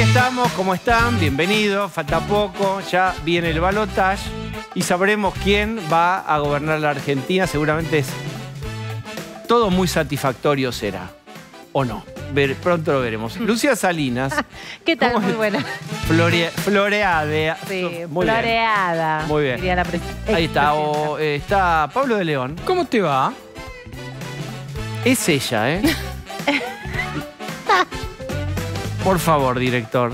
Aquí estamos, ¿cómo están? Bienvenidos, falta poco, ya viene el balotage y sabremos quién va a gobernar la Argentina. Seguramente es todo muy satisfactorio será, ¿o no? pronto lo veremos. Mm. Lucía Salinas. ¿Qué tal? Muy buena. Flore, Sí, floreada. Muy bien. Ahí está. O, está Pablo de León. ¿Cómo te va? Es ella, ¿eh? Por favor, director.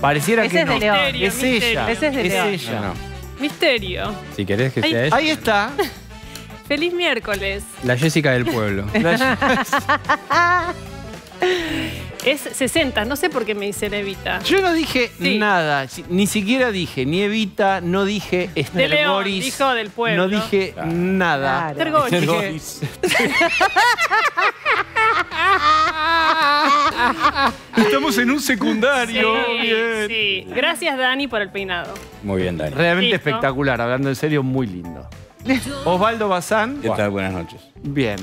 Pareciera Ese que es no. Misterio, es ella. Ese es de ella. Misterio. Si querés que sea ella. Ahí está. Feliz miércoles. La Jessica del pueblo. La- Es 60, no sé por qué me dicen Evita. Yo no dije nada, ni siquiera dije ni Evita, no dije este hijo del pueblo. No dije nada. Claro. Estamos en un secundario. bien. Gracias, Dani, por el peinado. Muy bien, Dani. Realmente espectacular, hablando en serio, muy lindo. Osvaldo Bazán. ¿Qué tal? Buenas noches. Bien.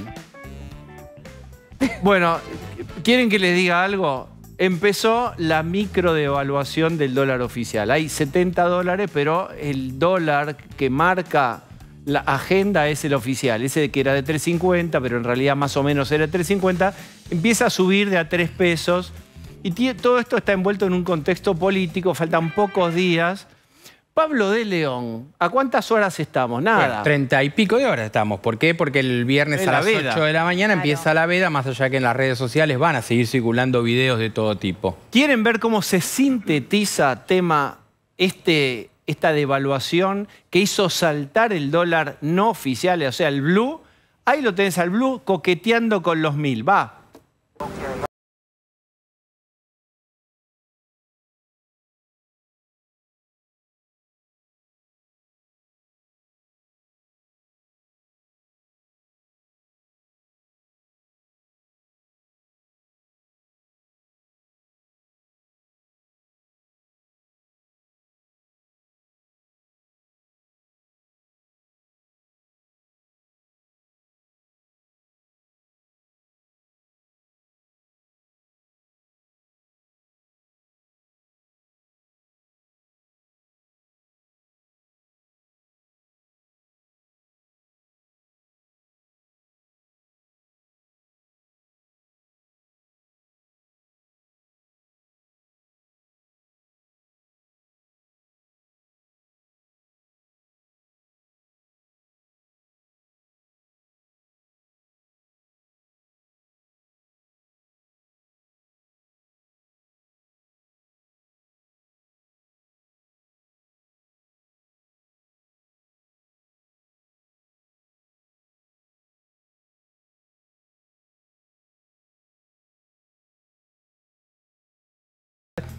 Bueno, ¿quieren que les diga algo? Empezó la micro devaluación del dólar oficial. Hay 70 dólares, pero el dólar que marca la agenda es el oficial. Ese que era de 3.50, pero en realidad más o menos era 3.50, empieza a subir de a 3 pesos. Y todo esto está envuelto en un contexto político. Faltan pocos días Pablo de León, ¿a cuántas horas estamos? Nada. Treinta y pico de horas estamos. ¿Por qué? Porque el viernes a las 8 de la mañana empieza la veda, más allá que en las redes sociales van a seguir circulando videos de todo tipo. ¿Quieren ver cómo se sintetiza tema este, esta devaluación que hizo saltar el dólar no oficial, o sea, el blue? Ahí lo tenés al blue coqueteando con los mil. Va.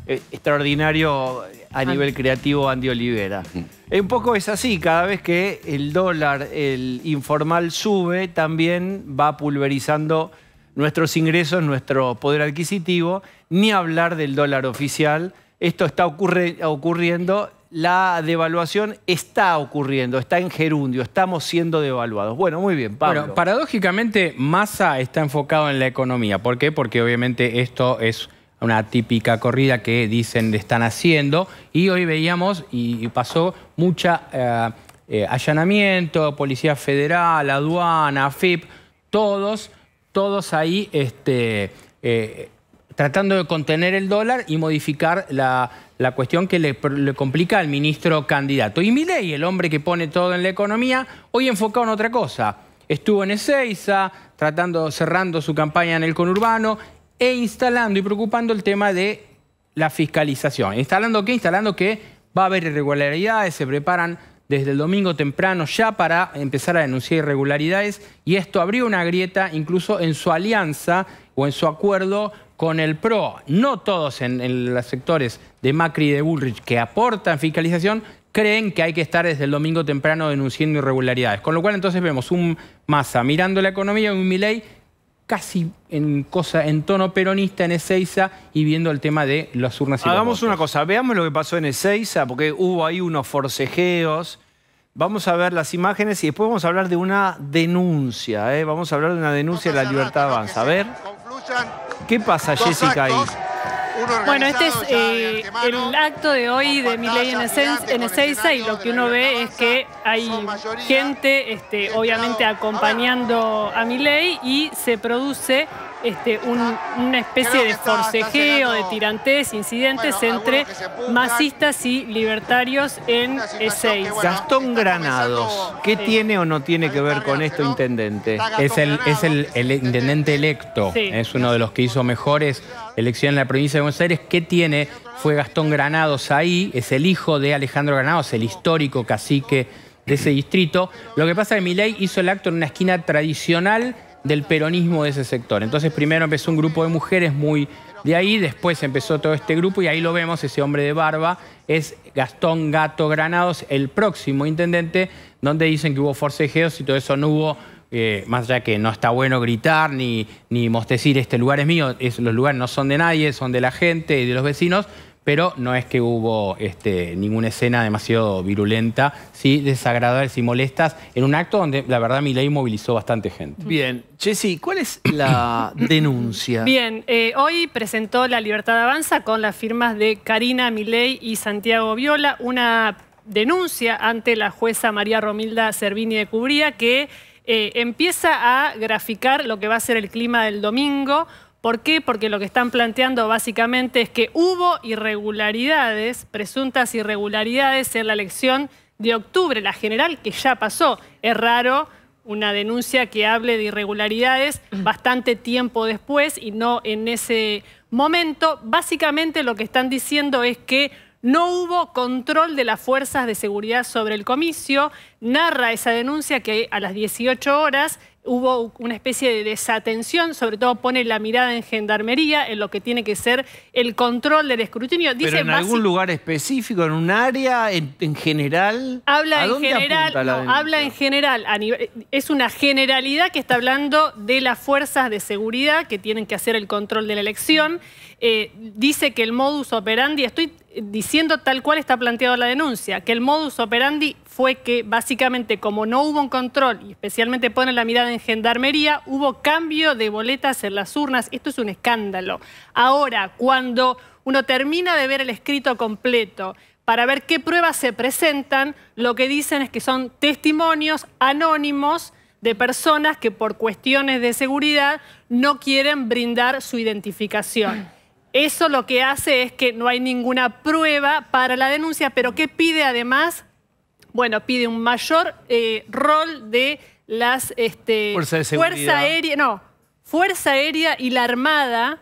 Eh, extraordinario a nivel creativo Andy Olivera. Mm. Eh, un poco es así, cada vez que el dólar, el informal sube, también va pulverizando nuestros ingresos, nuestro poder adquisitivo, ni hablar del dólar oficial. Esto está ocurriendo, la devaluación está ocurriendo, está en gerundio, estamos siendo devaluados. Bueno, muy bien, Pablo. paradójicamente, Massa está enfocado en la economía. ¿Por qué? Porque obviamente esto es una típica corrida que dicen están haciendo. Y hoy veíamos, y pasó mucha eh, eh, allanamiento, Policía Federal, aduana, FIP, todos, todos ahí este, eh, tratando de contener el dólar y modificar la, cuestión que le, complica al ministro candidato. Y Milei, el hombre que pone todo en la economía, hoy enfocado en otra cosa. Estuvo en Ezeiza, tratando, cerrando su campaña en el conurbano, e instalando y preocupando el tema de la fiscalización. ¿Instalando qué? Instalando que va a haber irregularidades, se preparan desde el domingo temprano ya para empezar a denunciar irregularidades y esto abrió una grieta incluso en su alianza o en su acuerdo con el PRO. No todos en, los sectores de Macri y de Bullrich que aportan fiscalización creen que hay que estar desde el domingo temprano denunciando irregularidades. Con lo cual entonces vemos un Massa mirando la economía y un Milei casi en cosa en tono peronista en Ezeiza y viendo el tema de las urnas y Hagamos una cosa, veamos lo que pasó en Ezeiza, porque hubo ahí unos forcejeos. Vamos a ver las imágenes y después vamos a hablar de una denuncia. ¿eh? Vamos a hablar de una denuncia de la libertad avanza. A ver. ¿Qué pasa, Jessica, ahí? Bueno, este es eh, el acto de hoy de Miley en, en Ezeiza y lo que uno ve es que hay gente, este, obviamente, acompañando a Miley y se produce este, ah, una especie de forcejeo, de tirantes, incidentes entre masistas y libertarios en ese e Gastón Granados, ¿qué tiene o no tiene que ver con esto, intendente? Es el, es el, intendente electo, es uno de los que hizo mejores elecciones en la provincia de Buenos Aires. ¿Qué tiene? Fue Gastón Granados ahí, es el hijo de Alejandro Granados, el histórico cacique de ese distrito. Lo que pasa es que Milei hizo el acto en una esquina tradicional del peronismo de ese sector. Entonces primero empezó un grupo de mujeres muy de ahí, después empezó todo este grupo y ahí lo vemos, ese hombre de barba es Gastón Gato Granados, el próximo intendente, donde dicen que hubo forcejeos y todo eso no hubo, eh, más allá que no está bueno gritar ni, ni este lugar es mío, es, los lugares no son de nadie, son de la gente y de los vecinos, pero no es que hubo este, ninguna escena demasiado virulenta, sí desagradables y molestas, en un acto donde la verdad Milei movilizó bastante gente. Bien, Jessy, ¿cuál es la denuncia? Bien, eh, hoy presentó La Libertad Avanza con las firmas de Karina Milei y Santiago Viola una denuncia ante la jueza María Romilda Servini de Cubría que eh, empieza a graficar lo que va a ser el clima del domingo, ¿Por qué? Porque lo que están planteando básicamente es que hubo irregularidades, presuntas irregularidades en la elección de octubre, la general que ya pasó. Es raro una denuncia que hable de irregularidades bastante tiempo después y no en ese momento. Básicamente lo que están diciendo es que no hubo control de las fuerzas de seguridad sobre el comicio. Narra esa denuncia que a las 18 horas hubo una especie de desatención, sobre todo pone la mirada en gendarmería, en lo que tiene que ser el control del escrutinio. en algún lugar específico, en un área, en, general. Habla en general, habla en general. A nivel, es una generalidad que está hablando de las fuerzas de seguridad que tienen que hacer el control de la elección. Eh, dice que el modus operandi, estoy diciendo tal cual está planteada la denuncia, que el modus operandi fue que básicamente como no hubo un control, y especialmente pone la mirada en gendarmería, hubo cambio de boletas en las urnas. Esto es un escándalo. Ahora, cuando uno termina de ver el escrito completo, para ver qué pruebas se presentan, lo que dicen es que son testimonios anónimos de personas que por cuestiones de seguridad no quieren brindar su identificación. Eso lo que hace es que no hay ninguna prueba para la denuncia, pero ¿qué pide además? Bueno, pide un mayor eh, rol de las... Este, fuerza aérea, no, Fuerza Aérea y la Armada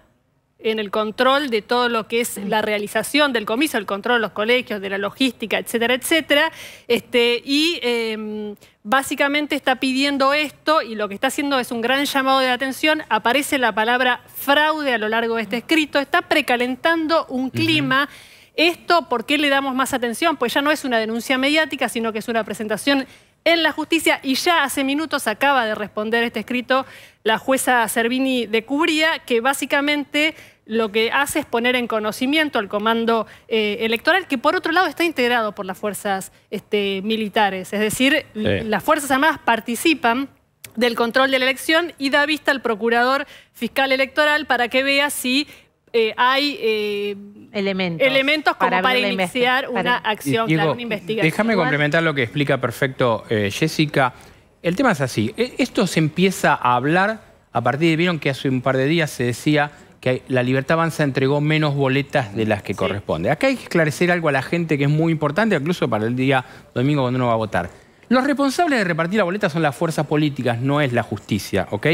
en el control de todo lo que es la realización del comiso, el control de los colegios, de la logística, etcétera, etcétera. Este, y... Em, básicamente está pidiendo esto y lo que está haciendo es un gran llamado de atención. Aparece la palabra fraude a lo largo de este escrito. Está precalentando un clima. Esto, ¿por qué le damos más atención? Pues ya no es una denuncia mediática, sino que es una presentación en la justicia y ya hace minutos acaba de responder este escrito la jueza Servini de Cubría, que básicamente lo que hace es poner en conocimiento al comando eh, electoral, que por otro lado está integrado por las fuerzas este, militares. Es decir, las Fuerzas Armadas participan del control de la elección y da vista al procurador fiscal electoral para que vea si eh, hay eh, elementos, como para, iniciar una acción, una investigación. Déjame complementar lo que explica perfecto Jessica. El tema es así, e-, esto se empieza a hablar a partir de, vieron que hace un par de días se decía que la Libertad Avanza entregó menos boletas de las que corresponde. Acá hay que esclarecer algo a la gente que es muy importante, incluso para el día domingo cuando uno va a votar. Los responsables de repartir la boleta son las fuerzas políticas, no es la justicia, ¿ok?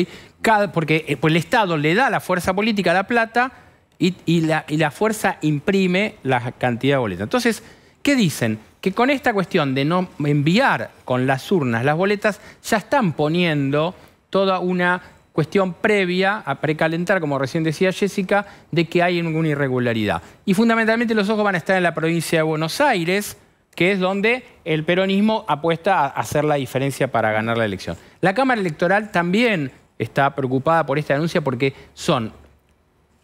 porque eh, pues el Estado le da a la fuerza política la plata y, la, y la fuerza imprime la cantidad de boletas. Entonces, ¿qué dicen? Que con esta cuestión de no enviar con las urnas las boletas, ya están poniendo toda una cuestión previa a precalentar, como recién decía Jessica, de que hay alguna irregularidad. Y fundamentalmente los ojos van a estar en la provincia de Buenos Aires, que es donde el peronismo apuesta a hacer la diferencia para ganar la elección. La Cámara Electoral también está preocupada por esta denuncia porque son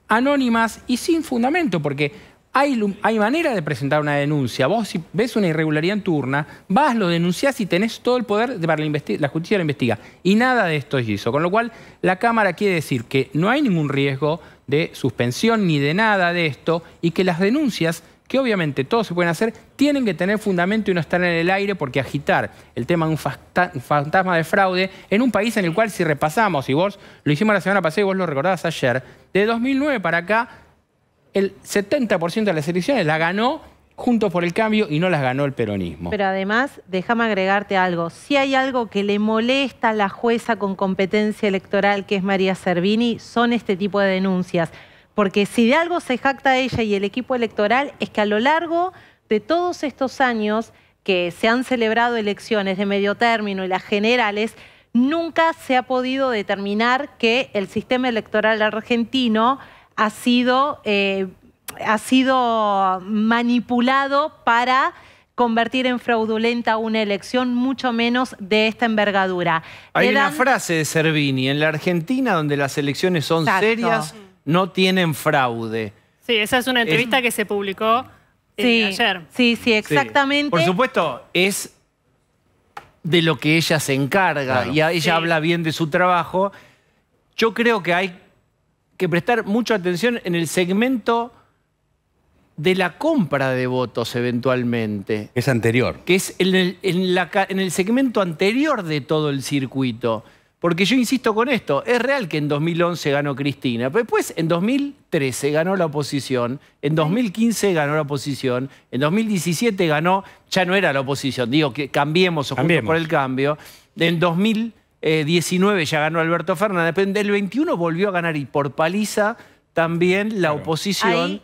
anónimas y sin fundamento, porque hay, manera de presentar una denuncia. Vos si ves una irregularidad en tu urna, vas, lo denunciás y tenés todo el poder para la, la, justicia lo investiga. Y nada de esto hizo. Con lo cual, la Cámara quiere decir que no hay ningún riesgo de suspensión ni de nada de esto y que las denuncias que obviamente todos se pueden hacer, tienen que tener fundamento y no estar en el aire porque agitar el tema de un, un fantasma de fraude en un país en el cual si repasamos, y vos lo hicimos la semana pasada y vos lo recordás ayer, de 2009 para acá el 70% de las elecciones la ganó junto por el Cambio y no las ganó el peronismo. Pero además, déjame agregarte algo. Si hay algo que le molesta a la jueza con competencia electoral, que es María Cervini, son este tipo de denuncias. Porque si de algo se jacta ella y el equipo electoral, es que a lo largo de todos estos años que se han celebrado elecciones de medio término y las generales, nunca se ha podido determinar que el sistema electoral argentino ha sido, eh, ha sido manipulado para convertir en fraudulenta una elección, mucho menos de esta envergadura. Hay una frase de Servini, en la Argentina donde las elecciones son serias, mm. no tienen fraude. Sí, esa es una entrevista que se publicó eh, ayer. Sí, sí, exactamente. Por supuesto, es de lo que ella se encarga y ella habla bien de su trabajo. Yo creo que hay que prestar mucha atención en el segmento de la compra de votos eventualmente. Es anterior. Que es en el, el, segmento anterior de todo el circuito. Porque yo insisto con esto, es real que en 2011 ganó Cristina, pero después en 2013 ganó la oposición, en 2015 ganó la oposición, en 2017 ganó, ya no era la oposición, digo que cambiemos o por el cambio, en 2000 19 eh, ya ganó Alberto Fernández, depende del 21 volvió a ganar y por paliza también la oposición.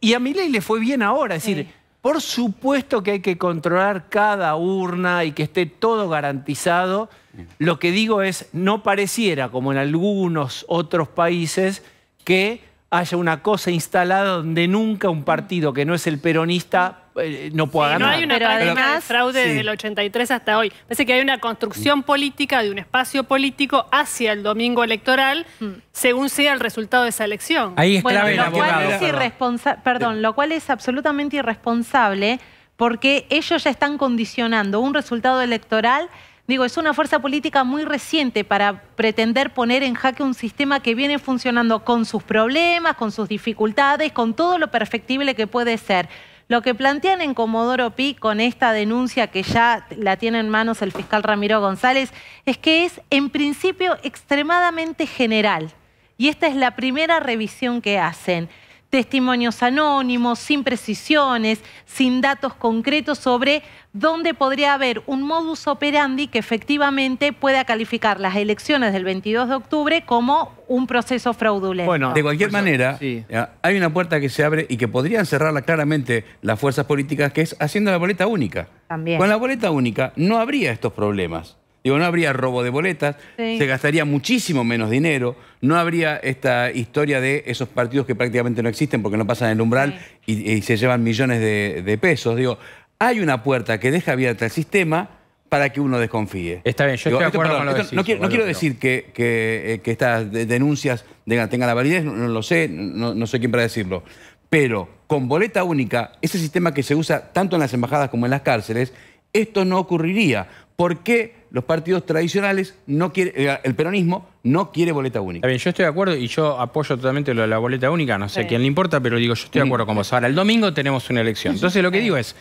Y a Milei le fue bien ahora, es decir, por supuesto que hay que controlar cada urna y que esté todo garantizado. Lo que digo es, no pareciera, como en algunos otros países, que haya una cosa instalada donde nunca un partido que no es el peronista eh, no puede hay una de fraude desde el 83 hasta hoy. Parece que hay una construcción mm. política de un espacio político hacia el domingo electoral mm. según sea el resultado de esa elección. Ahí bueno, lo Cual es perdón, lo cual es absolutamente irresponsable porque ellos ya están condicionando un resultado electoral Digo, es una fuerza política muy reciente para pretender poner en jaque un sistema que viene funcionando con sus problemas, con sus dificultades, con todo lo perfectible que puede ser. Lo que plantean en Comodoro Pi con esta denuncia que ya la tiene en manos el fiscal Ramiro González es que es en principio extremadamente general y esta es la primera revisión que hacen testimonios anónimos, sin precisiones, sin datos concretos sobre dónde podría haber un modus operandi que efectivamente pueda calificar las elecciones del 22 de octubre como un proceso fraudulento. Bueno, de cualquier manera, eh, hay una puerta que se abre y que podrían cerrarla claramente las fuerzas políticas, que es haciendo la boleta única. Con la boleta única no habría estos problemas. Digo, no habría robo de boletas, se gastaría muchísimo menos dinero, no habría esta historia de esos partidos que prácticamente no existen porque no pasan el umbral y, se llevan millones de, pesos. Digo, hay una puerta que deja abierta el sistema para que uno desconfíe. Está bien, yo estoy de acuerdo con lo no, quiero, decir que, eh, estas denuncias tengan la validez, no, lo sé, no, sé quién para decirlo. Pero con boleta única, ese sistema que se usa tanto en las embajadas como en las cárceles, esto no ocurriría. ¿Por qué? los partidos tradicionales, no quiere, eh, el peronismo no quiere boleta única. bien, yo estoy de acuerdo y yo apoyo totalmente lo de la boleta única, no sé a quién le importa, pero digo, yo estoy de acuerdo con vos. Ahora, el domingo tenemos una elección. Entonces lo que digo es,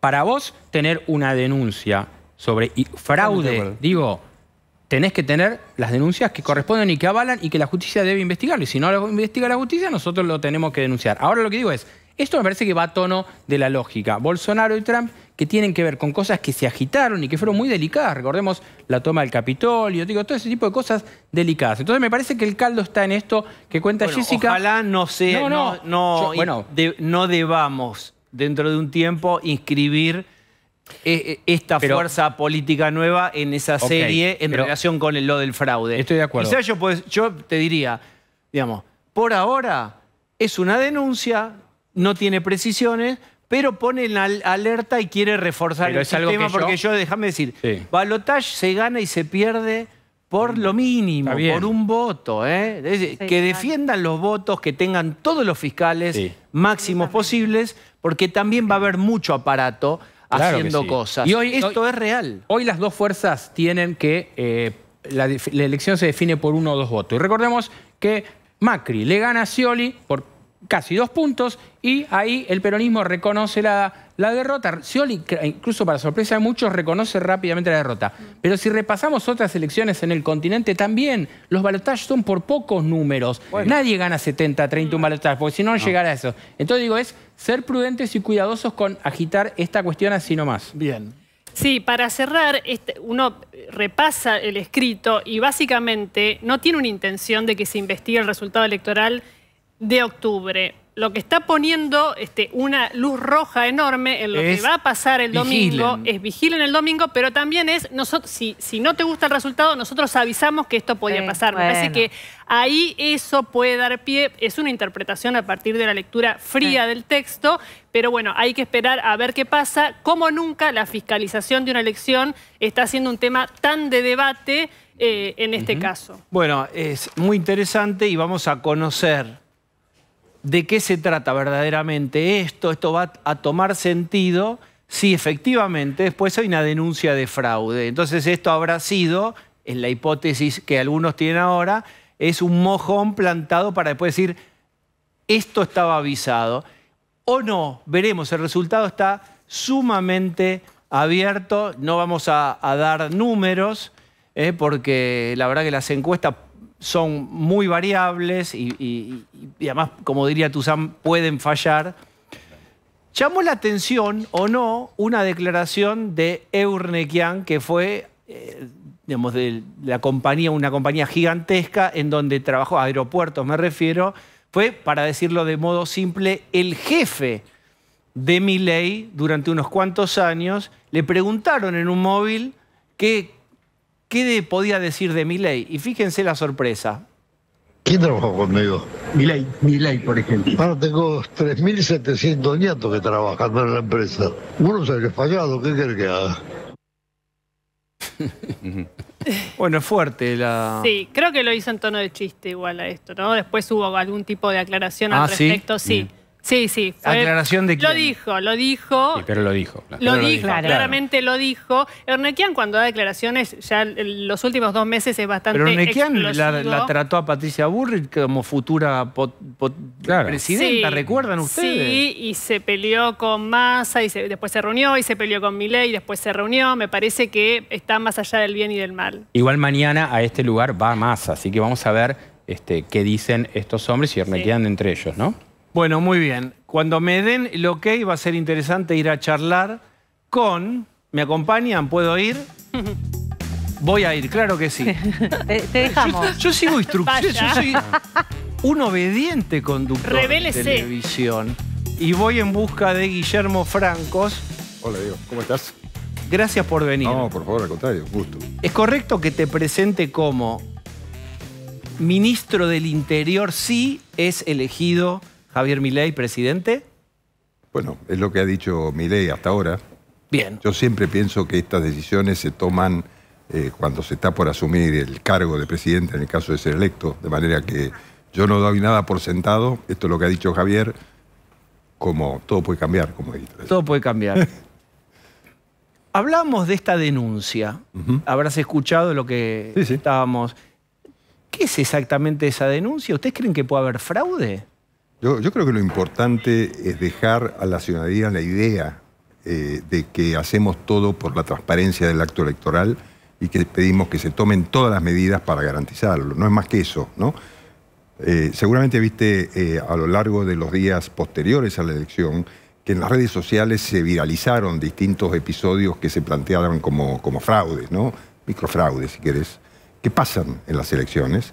para vos tener una denuncia sobre fraude, digo, tenés que tener las denuncias que corresponden y que avalan y que la justicia debe investigarlo. Y si no lo investiga la justicia, nosotros lo tenemos que denunciar. Ahora lo que digo es, esto me parece que va a tono de la lógica. Bolsonaro y Trump que tienen que ver con cosas que se agitaron y que fueron muy delicadas. Recordemos la toma del Capitolio, digo, todo ese tipo de cosas delicadas. Entonces me parece que el caldo está en esto que cuenta Jessica. Ojalá no sé, no, no, no debamos dentro de un tiempo inscribir eh, eh, esta fuerza política nueva en esa serie en relación con lo del fraude. Estoy de acuerdo. Quizás yo, pues, yo te diría, digamos, por ahora es una denuncia, no tiene precisiones, pero pone en alerta y quiere reforzar el es algo porque yo, déjame decir, Sí. se gana y se pierde por mm. lo mínimo, por un voto. ¿eh? que defiendan los votos, que tengan todos los fiscales máximos posibles, porque también va a haber mucho aparato haciendo cosas. Y hoy- Esto es real. Hoy las dos fuerzas tienen que... Eh, la, elección se define por uno o dos votos. Y recordemos que Macri le gana a Scioli por casi dos puntos y ahí el peronismo reconoce la, la derrota. incluso para sorpresa de muchos, reconoce rápidamente la derrota. Pero si repasamos otras elecciones en el continente también, los balotajes son por pocos números. Nadie gana 70, 30 un balotaje, porque si no, no llegará a eso. Entonces digo, es ser prudentes y cuidadosos con agitar esta cuestión así nomás. Bien. Sí, para cerrar, este, uno repasa el escrito y básicamente no tiene una intención de que se investigue el resultado electoral de octubre lo que está poniendo este, una luz roja enorme en lo que va a pasar el domingo es vigilen el domingo, pero también es, nosotros, si, si no te gusta el resultado, nosotros avisamos que esto podía pasar. Me parece que ahí eso puede dar pie, es una interpretación a partir de la lectura fría del texto, pero bueno, hay que esperar a ver qué pasa. Como nunca, la fiscalización de una elección está siendo un tema tan de debate eh, en este caso. Bueno, es muy interesante y vamos a conocer de qué se trata verdaderamente esto, esto va a tomar sentido si efectivamente después hay una denuncia de fraude. Entonces esto habrá sido, en la hipótesis que algunos tienen ahora, es un mojón plantado para después decir, esto estaba avisado. O no, veremos, el resultado está sumamente abierto, no vamos a, dar números, eh, porque la verdad que las encuestas son muy variables y, además, como diría Tuzán, pueden fallar. Llamó la atención o no una declaración de Eurnequian, que fue eh, de la compañía, una compañía gigantesca en donde trabajó, aeropuertos me refiero, fue, para decirlo de modo simple, el jefe de Miley durante unos cuantos años. Le preguntaron en un móvil qué ¿qué podía decir de ley? Y fíjense la sorpresa. ¿Quién trabajó conmigo? Milei, ley, por ejemplo. Ahora tengo 3.700 nietos que trabajan en la empresa. Uno se ha fallado, ¿qué quiere que haga? bueno, es fuerte la... Sí, creo que lo hizo en tono de chiste igual a esto, ¿no? Después hubo algún tipo de aclaración al ah, respecto, sí. Sí, sí. Aclaración de Lo dijo, lo dijo. pero lo dijo. Lo, dijo, claramente lo dijo. Ernequian cuando da declaraciones, ya los últimos dos meses es bastante Pero Ernequian la, trató a Patricia Burri como futura presidenta, ¿recuerdan ustedes? Sí, y se peleó con Massa, y después se reunió, y se peleó con Milei, y después se reunió. Me parece que está más allá del bien y del mal. Igual mañana a este lugar va Massa, así que vamos a ver este, qué dicen estos hombres y Ernequian entre ellos, ¿no? Bueno, muy bien. Cuando me den el ok va a ser interesante ir a charlar con... ¿Me acompañan? ¿Puedo ir? Voy a ir, claro que sí. te, dejamos. Yo, sigo instrucciones, yo soy un obediente conductor de televisión. Y voy en busca de Guillermo Francos. Hola, Diego. ¿Cómo estás? Gracias por venir. No, por favor, al contrario, gusto. ¿Es correcto que te presente como ministro del Interior si es elegido Javier Milei, presidente? Bueno, es lo que ha dicho Milei hasta ahora. Bien. Yo siempre pienso que estas decisiones se toman eh, cuando se está por asumir el cargo de presidente, en el caso de ser electo, de manera que yo no doy nada por sentado, esto es lo que ha dicho Javier, como todo puede cambiar, como él. Todo puede cambiar. Hablamos de esta denuncia. Habrás escuchado lo que estábamos. ¿Qué es exactamente esa denuncia? ¿Ustedes creen que puede haber fraude? Yo, creo que lo importante es dejar a la ciudadanía la idea eh, de que hacemos todo por la transparencia del acto electoral y que pedimos que se tomen todas las medidas para garantizarlo. No es más que eso, ¿no? Eh, seguramente viste eh, a lo largo de los días posteriores a la elección que en las redes sociales se viralizaron distintos episodios que se planteaban como, fraudes, ¿no? Microfraudes, si querés, que pasan en las elecciones.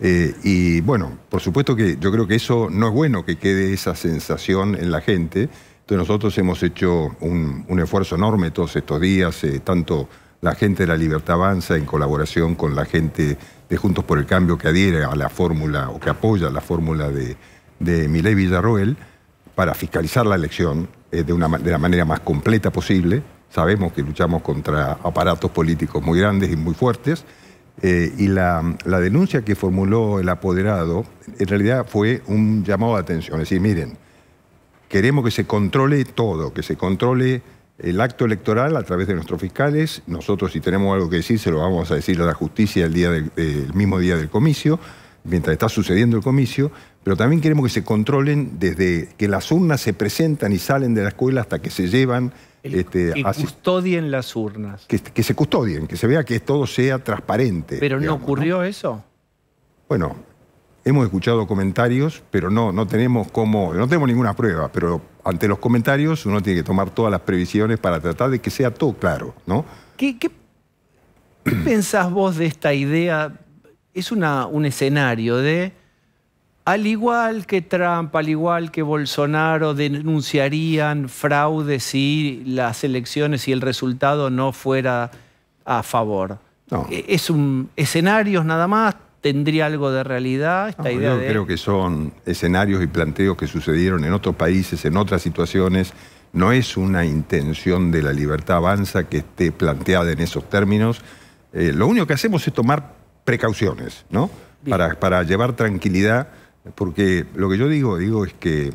Eh, y bueno, por supuesto que yo creo que eso no es bueno que quede esa sensación en la gente. Entonces nosotros hemos hecho un, esfuerzo enorme todos estos días, eh, tanto la gente de la Libertad Avanza en colaboración con la gente de Juntos por el Cambio que adhiere a la fórmula o que apoya la fórmula de, de Milei Villarroel para fiscalizar la elección eh, de, una, de la manera más completa posible. Sabemos que luchamos contra aparatos políticos muy grandes y muy fuertes eh, y la, denuncia que formuló el apoderado en realidad fue un llamado de atención, es decir, miren, queremos que se controle todo, que se controle el acto electoral a través de nuestros fiscales, nosotros si tenemos algo que decir se lo vamos a decir a la justicia el, día del, el mismo día del comicio, mientras está sucediendo el comicio, pero también queremos que se controlen desde que las urnas se presentan y salen de la escuela hasta que se llevan este, que custodien las urnas. Que, se custodien, que se vea que todo sea transparente. ¿Pero no ocurrió eso? Bueno, hemos escuchado comentarios, pero no, no tenemos como, no tenemos ninguna prueba, pero ante los comentarios uno tiene que tomar todas las previsiones para tratar de que sea todo claro, ¿no? ¿Qué, pensás vos de esta idea? Es una, un escenario de al igual que Trump, al igual que Bolsonaro, denunciarían fraude si las elecciones y el resultado no fuera a favor. No. E, es un escenarios nada más, tendría algo de realidad esta idea. Yo creo que son escenarios y planteos que sucedieron en otros países, en otras situaciones. No es una intención de la libertad avanza que esté planteada en esos términos. Eh, lo único que hacemos es tomar precauciones, ¿no? para llevar tranquilidad porque lo que yo digo, digo es que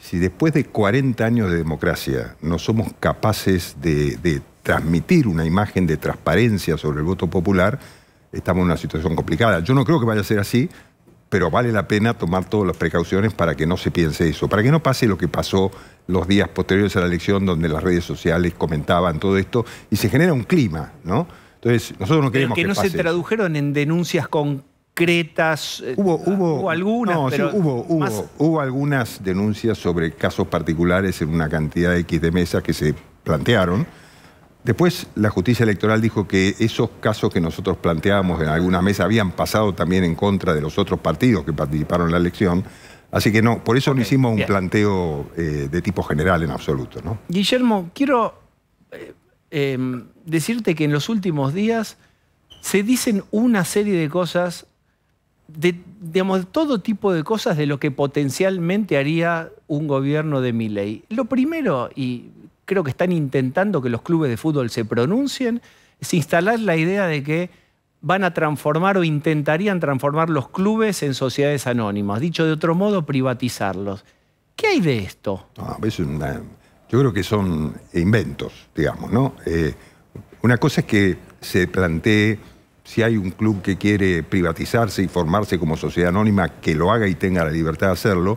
si después de 40 años de democracia no somos capaces de, transmitir una imagen de transparencia sobre el voto popular, estamos en una situación complicada. Yo no creo que vaya a ser así, pero vale la pena tomar todas las precauciones para que no se piense eso, para que no pase lo que pasó los días posteriores a la elección, donde las redes sociales comentaban todo esto y se genera un clima, ¿no? Entonces, nosotros no queremos pero que, no se tradujeron en denuncias con eh, ah, hubo, hubo, algunas. hubo, hubo, algunas denuncias sobre casos particulares en una cantidad de X de mesas que se plantearon. Después la justicia electoral dijo que esos casos que nosotros planteábamos en alguna mesa habían pasado también en contra de los otros partidos que participaron en la elección. Así que no, por eso no hicimos un planteo eh, de tipo general en absoluto. ¿no? Guillermo, quiero eh, em, decirte que en los últimos días se dicen una serie de cosas de, digamos, todo tipo de cosas de lo que potencialmente haría un gobierno de mi ley. Lo primero, y creo que están intentando que los clubes de fútbol se pronuncien, es instalar la idea de que van a transformar o intentarían transformar los clubes en sociedades anónimas, dicho de otro modo, privatizarlos. ¿Qué hay de esto? yo creo que son inventos, digamos, ¿no? Eh, una cosa es que se plantee si hay un club que quiere privatizarse y formarse como sociedad anónima, que lo haga y tenga la libertad de hacerlo.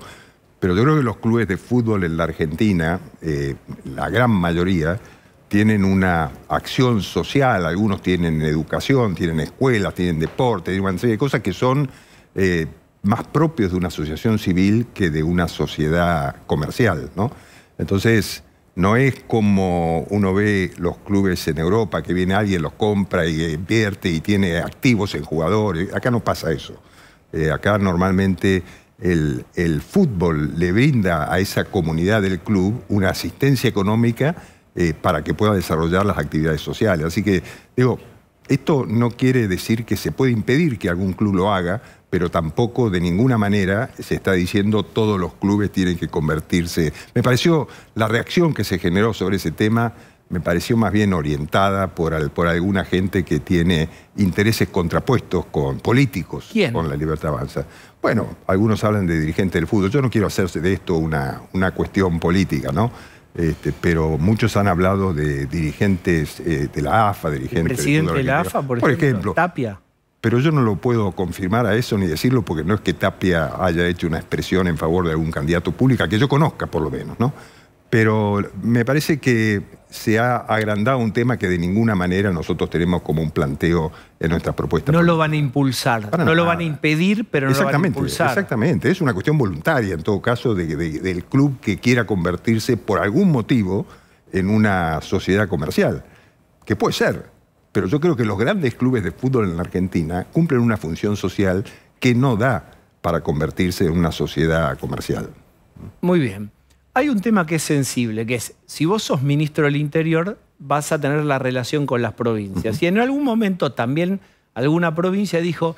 Pero yo creo que los clubes de fútbol en la Argentina, eh, la gran mayoría, tienen una acción social, algunos tienen educación, tienen escuelas, tienen deporte, tienen una serie de cosas que son eh, más propios de una asociación civil que de una sociedad comercial. ¿no? Entonces, no es como uno ve los clubes en Europa, que viene alguien, los compra y invierte y tiene activos en jugadores. Acá no pasa eso. Eh, acá normalmente el, fútbol le brinda a esa comunidad del club una asistencia económica eh, para que pueda desarrollar las actividades sociales. Así que, digo, esto no quiere decir que se puede impedir que algún club lo haga, pero tampoco de ninguna manera se está diciendo todos los clubes tienen que convertirse. Me pareció la reacción que se generó sobre ese tema me pareció más bien orientada por, por alguna gente que tiene intereses contrapuestos con políticos con la libertad avanza. Bueno, algunos hablan de dirigentes del fútbol. Yo no quiero hacerse de esto una, una cuestión política, ¿no? Este, pero muchos han hablado de dirigentes eh, de la AFA, dirigentes... presidente de la AFA, por, ejemplo, ejemplo. Tapia. Pero yo no lo puedo confirmar a eso ni decirlo porque no es que Tapia haya hecho una expresión en favor de algún candidato público, que yo conozca por lo menos, ¿no? Pero me parece que se ha agrandado un tema que de ninguna manera nosotros tenemos como un planteo en nuestras propuestas. No lo van a impulsar, no lo van a impedir, pero no lo van a impulsar. Exactamente, es una cuestión voluntaria en todo caso del club que quiera convertirse por algún motivo en una sociedad comercial, que puede ser, pero yo creo que los grandes clubes de fútbol en la Argentina cumplen una función social que no da para convertirse en una sociedad comercial. Muy bien. Hay un tema que es sensible, que es, si vos sos ministro del Interior, vas a tener la relación con las provincias. Y en algún momento también alguna provincia dijo,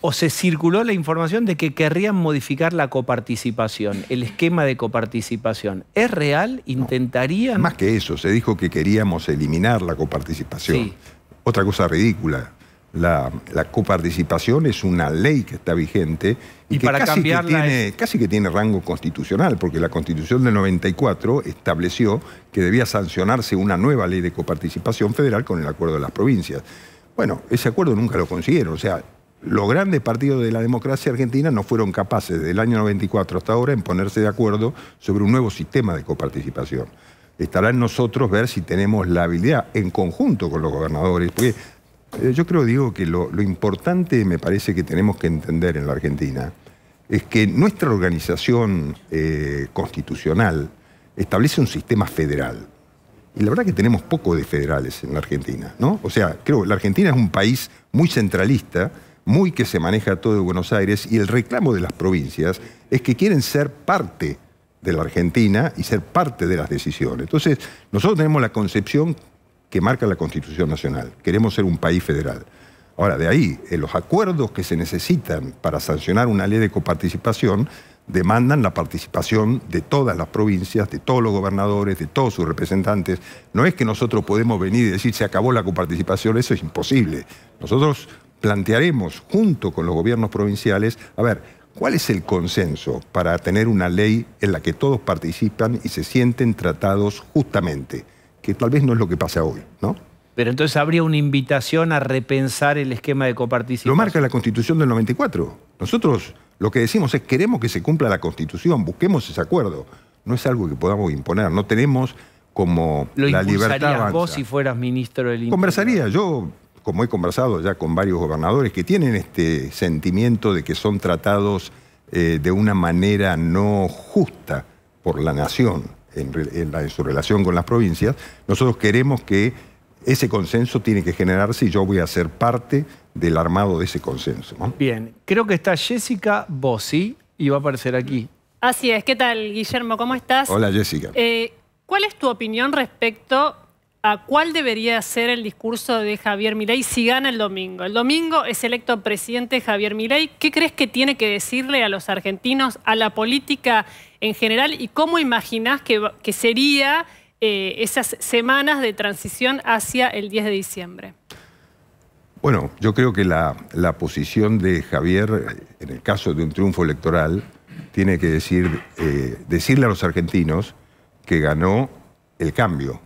o se circuló la información de que querrían modificar la coparticipación, el esquema de coparticipación. ¿Es real? ¿Intentarían? más que eso, se dijo que queríamos eliminar la coparticipación. Otra cosa ridícula. La, coparticipación es una ley que está vigente y, que, para casi, tiene, casi que tiene rango constitucional, porque la Constitución del 94 estableció que debía sancionarse una nueva ley de coparticipación federal con el acuerdo de las provincias. Bueno, ese acuerdo nunca lo consiguieron, o sea, los grandes partidos de la democracia argentina no fueron capaces desde el año 94 hasta ahora en ponerse de acuerdo sobre un nuevo sistema de coparticipación. Estará en nosotros ver si tenemos la habilidad en conjunto con los gobernadores, porque eh, yo creo, digo, que lo, importante me parece que tenemos que entender en la Argentina es que nuestra organización eh, constitucional establece un sistema federal. Y la verdad que tenemos poco de federales en la Argentina, ¿no? O sea, creo que la Argentina es un país muy centralista, muy que se maneja todo Buenos Aires y el reclamo de las provincias es que quieren ser parte de la Argentina y ser parte de las decisiones. Entonces, nosotros tenemos la concepción que marca la Constitución Nacional. Queremos ser un país federal. Ahora, de ahí, los acuerdos que se necesitan para sancionar una ley de coparticipación demandan la participación de todas las provincias, de todos los gobernadores, de todos sus representantes. No es que nosotros podemos venir y decir se acabó la coparticipación, eso es imposible. Nosotros plantearemos junto con los gobiernos provinciales, a ver, ¿cuál es el consenso para tener una ley en la que todos participan y se sienten tratados justamente? Que tal vez no es lo que pasa hoy, ¿no? Pero entonces habría una invitación a repensar el esquema de coparticipación. Lo marca la Constitución del 94. Nosotros lo que decimos es queremos que se cumpla la Constitución, busquemos ese acuerdo. No es algo que podamos imponer, no tenemos como la libertad. ¿Lo vos si fueras ministro del Interior? Conversaría, yo como he conversado ya con varios gobernadores, que tienen este sentimiento de que son tratados eh, de una manera no justa por la nación en, su relación con las provincias, nosotros queremos que ese consenso tiene que generarse y yo voy a ser parte del armado de ese consenso. Bien, creo que está Jessica Bossi y va a aparecer aquí. Así es, ¿qué tal Guillermo? ¿Cómo estás? Hola Jessica. Eh, ¿Cuál es tu opinión respecto a cuál debería ser el discurso de Javier Milei si gana el domingo. El domingo es electo presidente Javier Milei. ¿Qué crees que tiene que decirle a los argentinos, a la política en general y cómo imaginás que, serían sería eh, esas semanas de transición hacia el 10 de diciembre? Bueno, yo creo que la, posición de Javier, eh, en el caso de un triunfo electoral, tiene que decir, eh, decirle a los argentinos que ganó el cambio,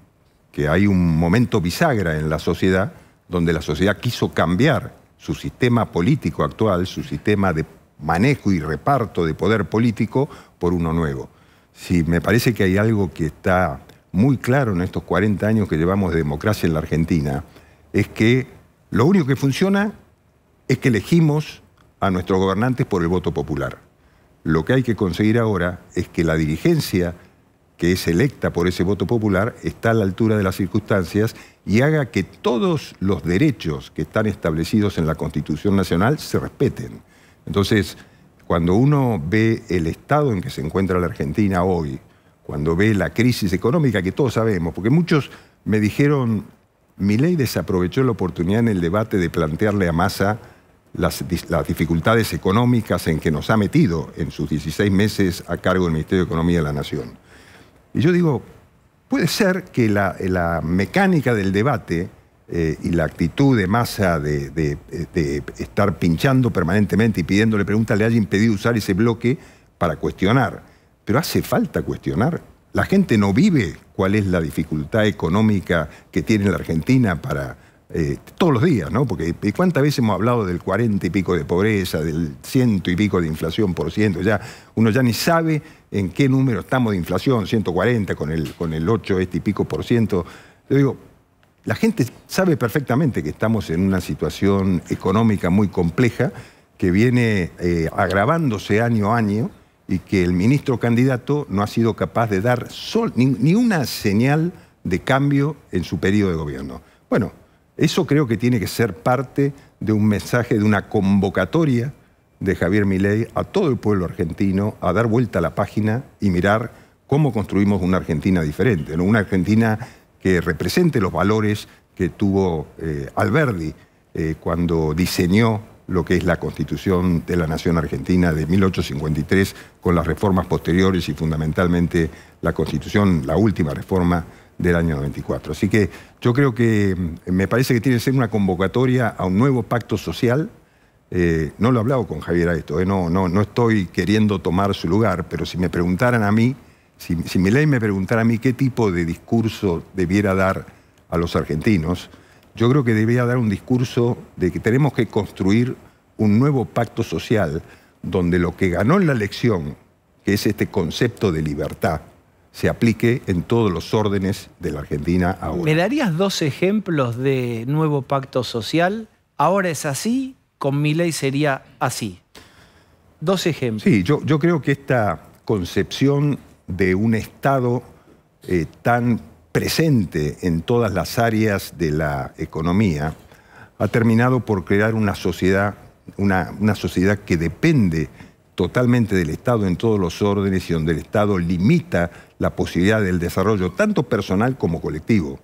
que hay un momento bisagra en la sociedad donde la sociedad quiso cambiar su sistema político actual, su sistema de manejo y reparto de poder político por uno nuevo. Si me parece que hay algo que está muy claro en estos 40 años que llevamos de democracia en la Argentina, es que lo único que funciona es que elegimos a nuestros gobernantes por el voto popular. Lo que hay que conseguir ahora es que la dirigencia que es electa por ese voto popular, está a la altura de las circunstancias y haga que todos los derechos que están establecidos en la Constitución Nacional se respeten. Entonces, cuando uno ve el estado en que se encuentra la Argentina hoy, cuando ve la crisis económica que todos sabemos, porque muchos me dijeron, mi ley desaprovechó la oportunidad en el debate de plantearle a Massa las, las, dificultades económicas en que nos ha metido en sus 16 meses a cargo del Ministerio de Economía de la Nación. Y yo digo, puede ser que la, mecánica del debate eh, y la actitud de masa de, de, estar pinchando permanentemente y pidiéndole preguntas le haya impedido usar ese bloque para cuestionar. Pero hace falta cuestionar. La gente no vive cuál es la dificultad económica que tiene la Argentina para eh, todos los días, ¿no? Porque ¿y ¿cuántas veces hemos hablado del 40 y pico de pobreza, del ciento y pico de inflación por ciento? Ya, uno ya ni sabe en qué número estamos de inflación, 140 con el, con el 8 este y pico por ciento. Yo digo, la gente sabe perfectamente que estamos en una situación económica muy compleja que viene eh, agravándose año a año y que el ministro candidato no ha sido capaz de dar sol, ni, una señal de cambio en su periodo de gobierno. Bueno, eso creo que tiene que ser parte de un mensaje, de una convocatoria de Javier Milei a todo el pueblo argentino a dar vuelta a la página y mirar cómo construimos una Argentina diferente, una Argentina que represente los valores que tuvo eh, Alberdi eh, cuando diseñó lo que es la constitución de la Nación Argentina de 1853 con las reformas posteriores y fundamentalmente la constitución, la última reforma del año 94. Así que yo creo que mm, me parece que tiene que ser una convocatoria a un nuevo pacto social. Eh, no lo he hablado con Javier a esto, eh, no, no, no estoy queriendo tomar su lugar, pero si me preguntaran a mí, si, si mi ley me preguntara a mí qué tipo de discurso debiera dar a los argentinos, yo creo que debía dar un discurso de que tenemos que construir un nuevo pacto social donde lo que ganó en la elección, que es este concepto de libertad, se aplique en todos los órdenes de la Argentina ahora. ¿Me darías dos ejemplos de nuevo pacto social? Ahora es así, con mi ley sería así. Dos ejemplos. Sí, yo, creo que esta concepción de un Estado eh, tan presente en todas las áreas de la economía ha terminado por crear una sociedad, una sociedad que depende totalmente del Estado en todos los órdenes y donde el Estado limita la posibilidad del desarrollo, tanto personal como colectivo.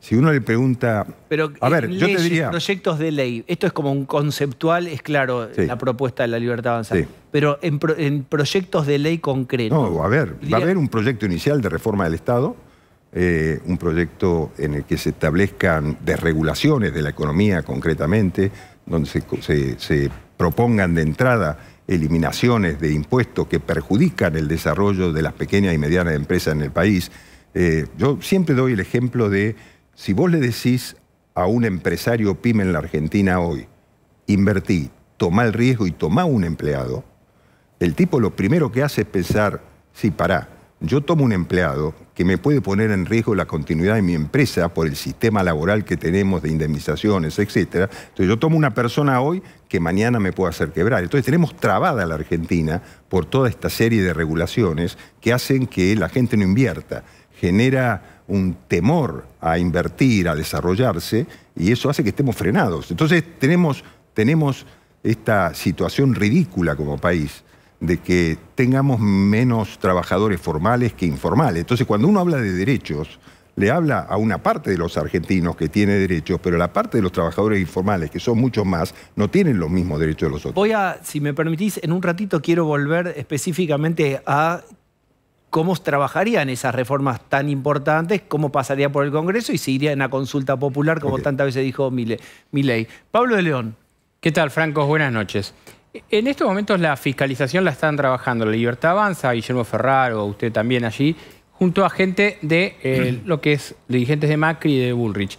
Si uno le pregunta... Pero, a ver, eh, yo te diría... Proyectos de ley, esto es como un conceptual, es claro, la propuesta de la libertad avanzada. Pero en, proyectos de ley concretos... No, a ver, va a haber un proyecto inicial de reforma del Estado, eh, un proyecto en el que se establezcan desregulaciones de la economía concretamente, donde se propongan de entrada eliminaciones de impuestos que perjudican el desarrollo de las pequeñas y medianas empresas en el país. Eh, yo siempre doy el ejemplo de, si vos le decís a un empresario pyme en la Argentina hoy, invertí, toma el riesgo y toma un empleado, el tipo lo primero que hace es pensar, sí, pará, yo tomo un empleado que me puede poner en riesgo la continuidad de mi empresa por el sistema laboral que tenemos de indemnizaciones, etc. Entonces yo tomo una persona hoy que mañana me puede hacer quebrar. Entonces tenemos trabada la Argentina por toda esta serie de regulaciones que hacen que la gente no invierta, genera un temor a invertir, a desarrollarse, y eso hace que estemos frenados. Entonces tenemos, tenemos esta situación ridícula como país de que tengamos menos trabajadores formales que informales. Entonces, cuando uno habla de derechos, le habla a una parte de los argentinos que tiene derechos, pero la parte de los trabajadores informales, que son muchos más, no tienen los mismos derechos de los otros. Voy a, si me permitís, en un ratito quiero volver específicamente a cómo trabajarían esas reformas tan importantes, cómo pasaría por el Congreso y si iría en la consulta popular, como tantas veces dijo Milei. Pablo de León. ¿Qué tal, Francos? Buenas noches. En estos momentos la fiscalización la están trabajando, la Libertad Avanza, Guillermo Ferraro, usted también allí, junto a gente de eh, lo que es dirigentes de Macri y de Bullrich.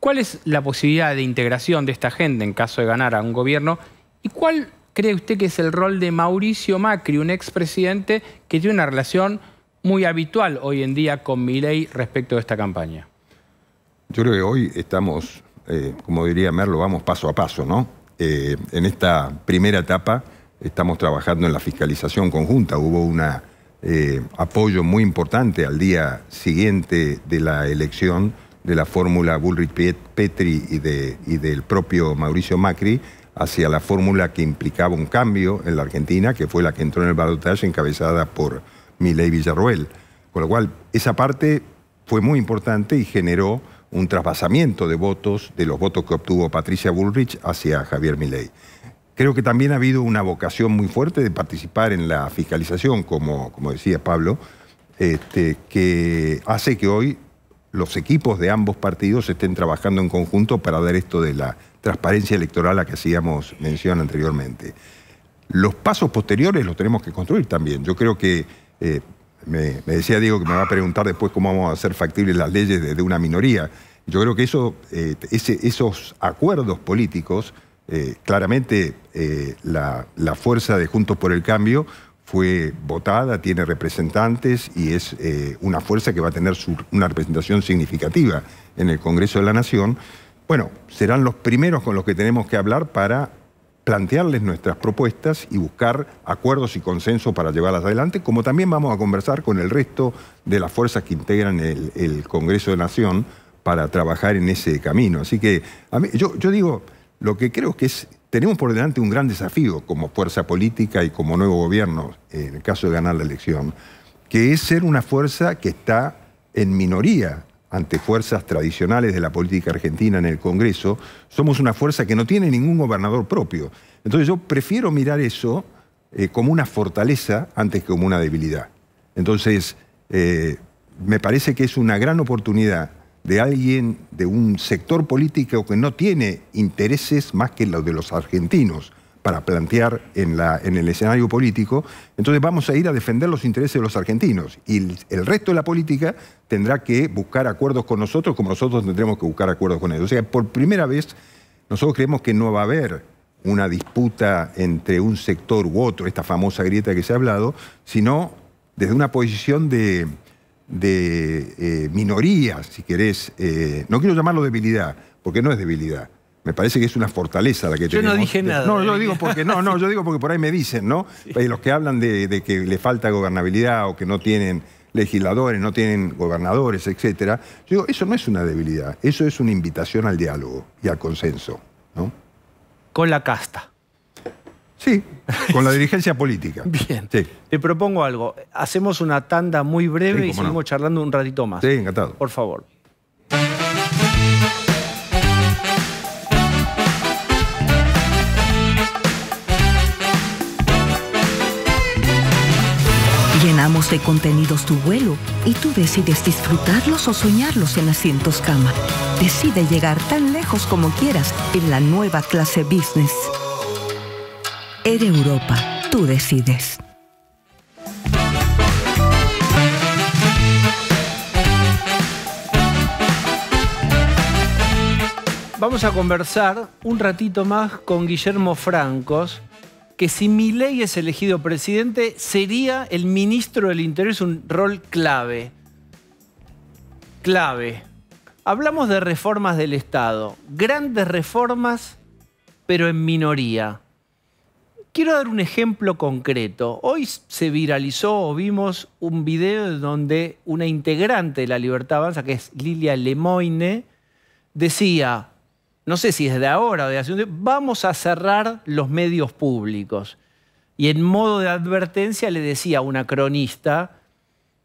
¿Cuál es la posibilidad de integración de esta gente en caso de ganar a un gobierno? ¿Y cuál cree usted que es el rol de Mauricio Macri, un expresidente que tiene una relación muy habitual hoy en día con Milei respecto de esta campaña? Yo creo que hoy estamos, eh, como diría Merlo, vamos paso a paso, ¿no? Eh, en esta primera etapa estamos trabajando en la fiscalización conjunta. Hubo un eh, apoyo muy importante al día siguiente de la elección de la fórmula Bullrich Petri y, y del propio Mauricio Macri hacia la fórmula que implicaba un cambio en la Argentina, que fue la que entró en el balotaje encabezada por Milei Villarroel. Con lo cual, esa parte fue muy importante y generó un trasvasamiento de votos, de los votos que obtuvo Patricia Bullrich hacia Javier Milei. Creo que también ha habido una vocación muy fuerte de participar en la fiscalización, como, como decía Pablo, este, que hace que hoy los equipos de ambos partidos estén trabajando en conjunto para dar esto de la transparencia electoral a que hacíamos mención anteriormente. Los pasos posteriores los tenemos que construir también. Yo creo que eh, me, decía Diego que me va a preguntar después cómo vamos a hacer factibles las leyes de, una minoría. Yo creo que eh, esos acuerdos políticos, eh, claramente eh, la, fuerza de Juntos por el Cambio fue votada, tiene representantes y es una fuerza que va a tener una representación significativa en el Congreso de la Nación. Bueno, serán los primeros con los que tenemos que hablar para plantearles nuestras propuestas y buscar acuerdos y consensos para llevarlas adelante, como también vamos a conversar con el resto de las fuerzas que integran el, Congreso de Nación para trabajar en ese camino. Así que a mí, yo, yo digo, lo que creo que es, tenemos por delante un gran desafío como fuerza política y como nuevo gobierno, en el caso de ganar la elección, que es ser una fuerza que está en minoría ante fuerzas tradicionales de la política argentina en el Congreso, somos una fuerza que no tiene ningún gobernador propio. Entonces yo prefiero mirar eso eh, como una fortaleza antes que como una debilidad. Entonces, eh, me parece que es una gran oportunidad de alguien, de un sector político que no tiene intereses más que los de los argentinos para plantear en, el escenario político, entonces vamos a ir a defender los intereses de los argentinos y el, resto de la política tendrá que buscar acuerdos con nosotros como nosotros tendremos que buscar acuerdos con ellos. O sea, por primera vez nosotros creemos que no va a haber una disputa entre un sector u otro, esta famosa grieta que se ha hablado, sino desde una posición de, eh, minoría, si querés, eh, no quiero llamarlo debilidad, porque no es debilidad, me parece que es una fortaleza la que yo tenemos. Yo no dije nada. No, yo ¿eh? digo porque, no, no, yo digo porque por ahí me dicen, ¿no? Los que hablan de, que le falta gobernabilidad o que no tienen legisladores, no tienen gobernadores, etcétera. Yo digo, eso no es una debilidad, eso es una invitación al diálogo y al consenso, ¿no? Con la casta. Sí, con la dirigencia política. Bien. Te propongo algo. Hacemos una tanda muy breve y seguimos charlando un ratito más. Sí, encantado. Por favor. llenamos de contenidos tu vuelo y tú decides disfrutarlos o soñarlos en asientos cama. Decide llegar tan lejos como quieras en la nueva clase business. Era Europa, tú decides. Vamos a conversar un ratito más con Guillermo Francos, que si ley es elegido presidente, sería el ministro del Interior, es un rol clave. Clave. Hablamos de reformas del Estado, grandes reformas, pero en minoría. Quiero dar un ejemplo concreto. Hoy se viralizó o vimos un video donde una integrante de la Libertad Avanza, que es Lilia Lemoine, decía, no sé si es de ahora o de hace un tiempo, vamos a cerrar los medios públicos. Y en modo de advertencia le decía a una cronista,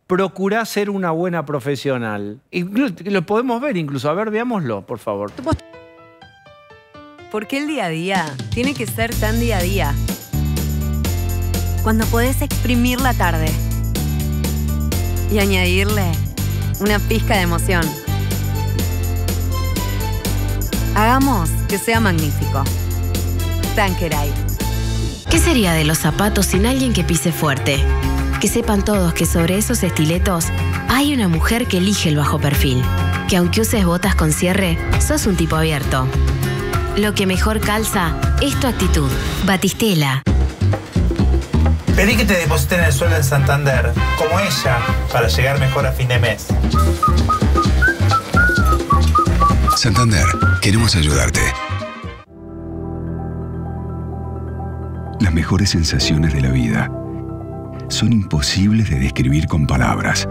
"Procura ser una buena profesional. lo podemos ver incluso, a ver, veámoslo, por favor. ¿Por qué el día a día tiene que ser tan día a día? Cuando podés exprimir la tarde y añadirle una pizca de emoción. Hagamos que sea magnífico. Tanqueray. ¿Qué sería de los zapatos sin alguien que pise fuerte? Que sepan todos que sobre esos estiletos hay una mujer que elige el bajo perfil. Que aunque uses botas con cierre, sos un tipo abierto. Lo que mejor calza es tu actitud. Batistela. Pedí que te depositen el suelo de Santander, como ella, para llegar mejor a fin de mes. Santander, queremos ayudarte. Las mejores sensaciones de la vida son imposibles de describir con palabras.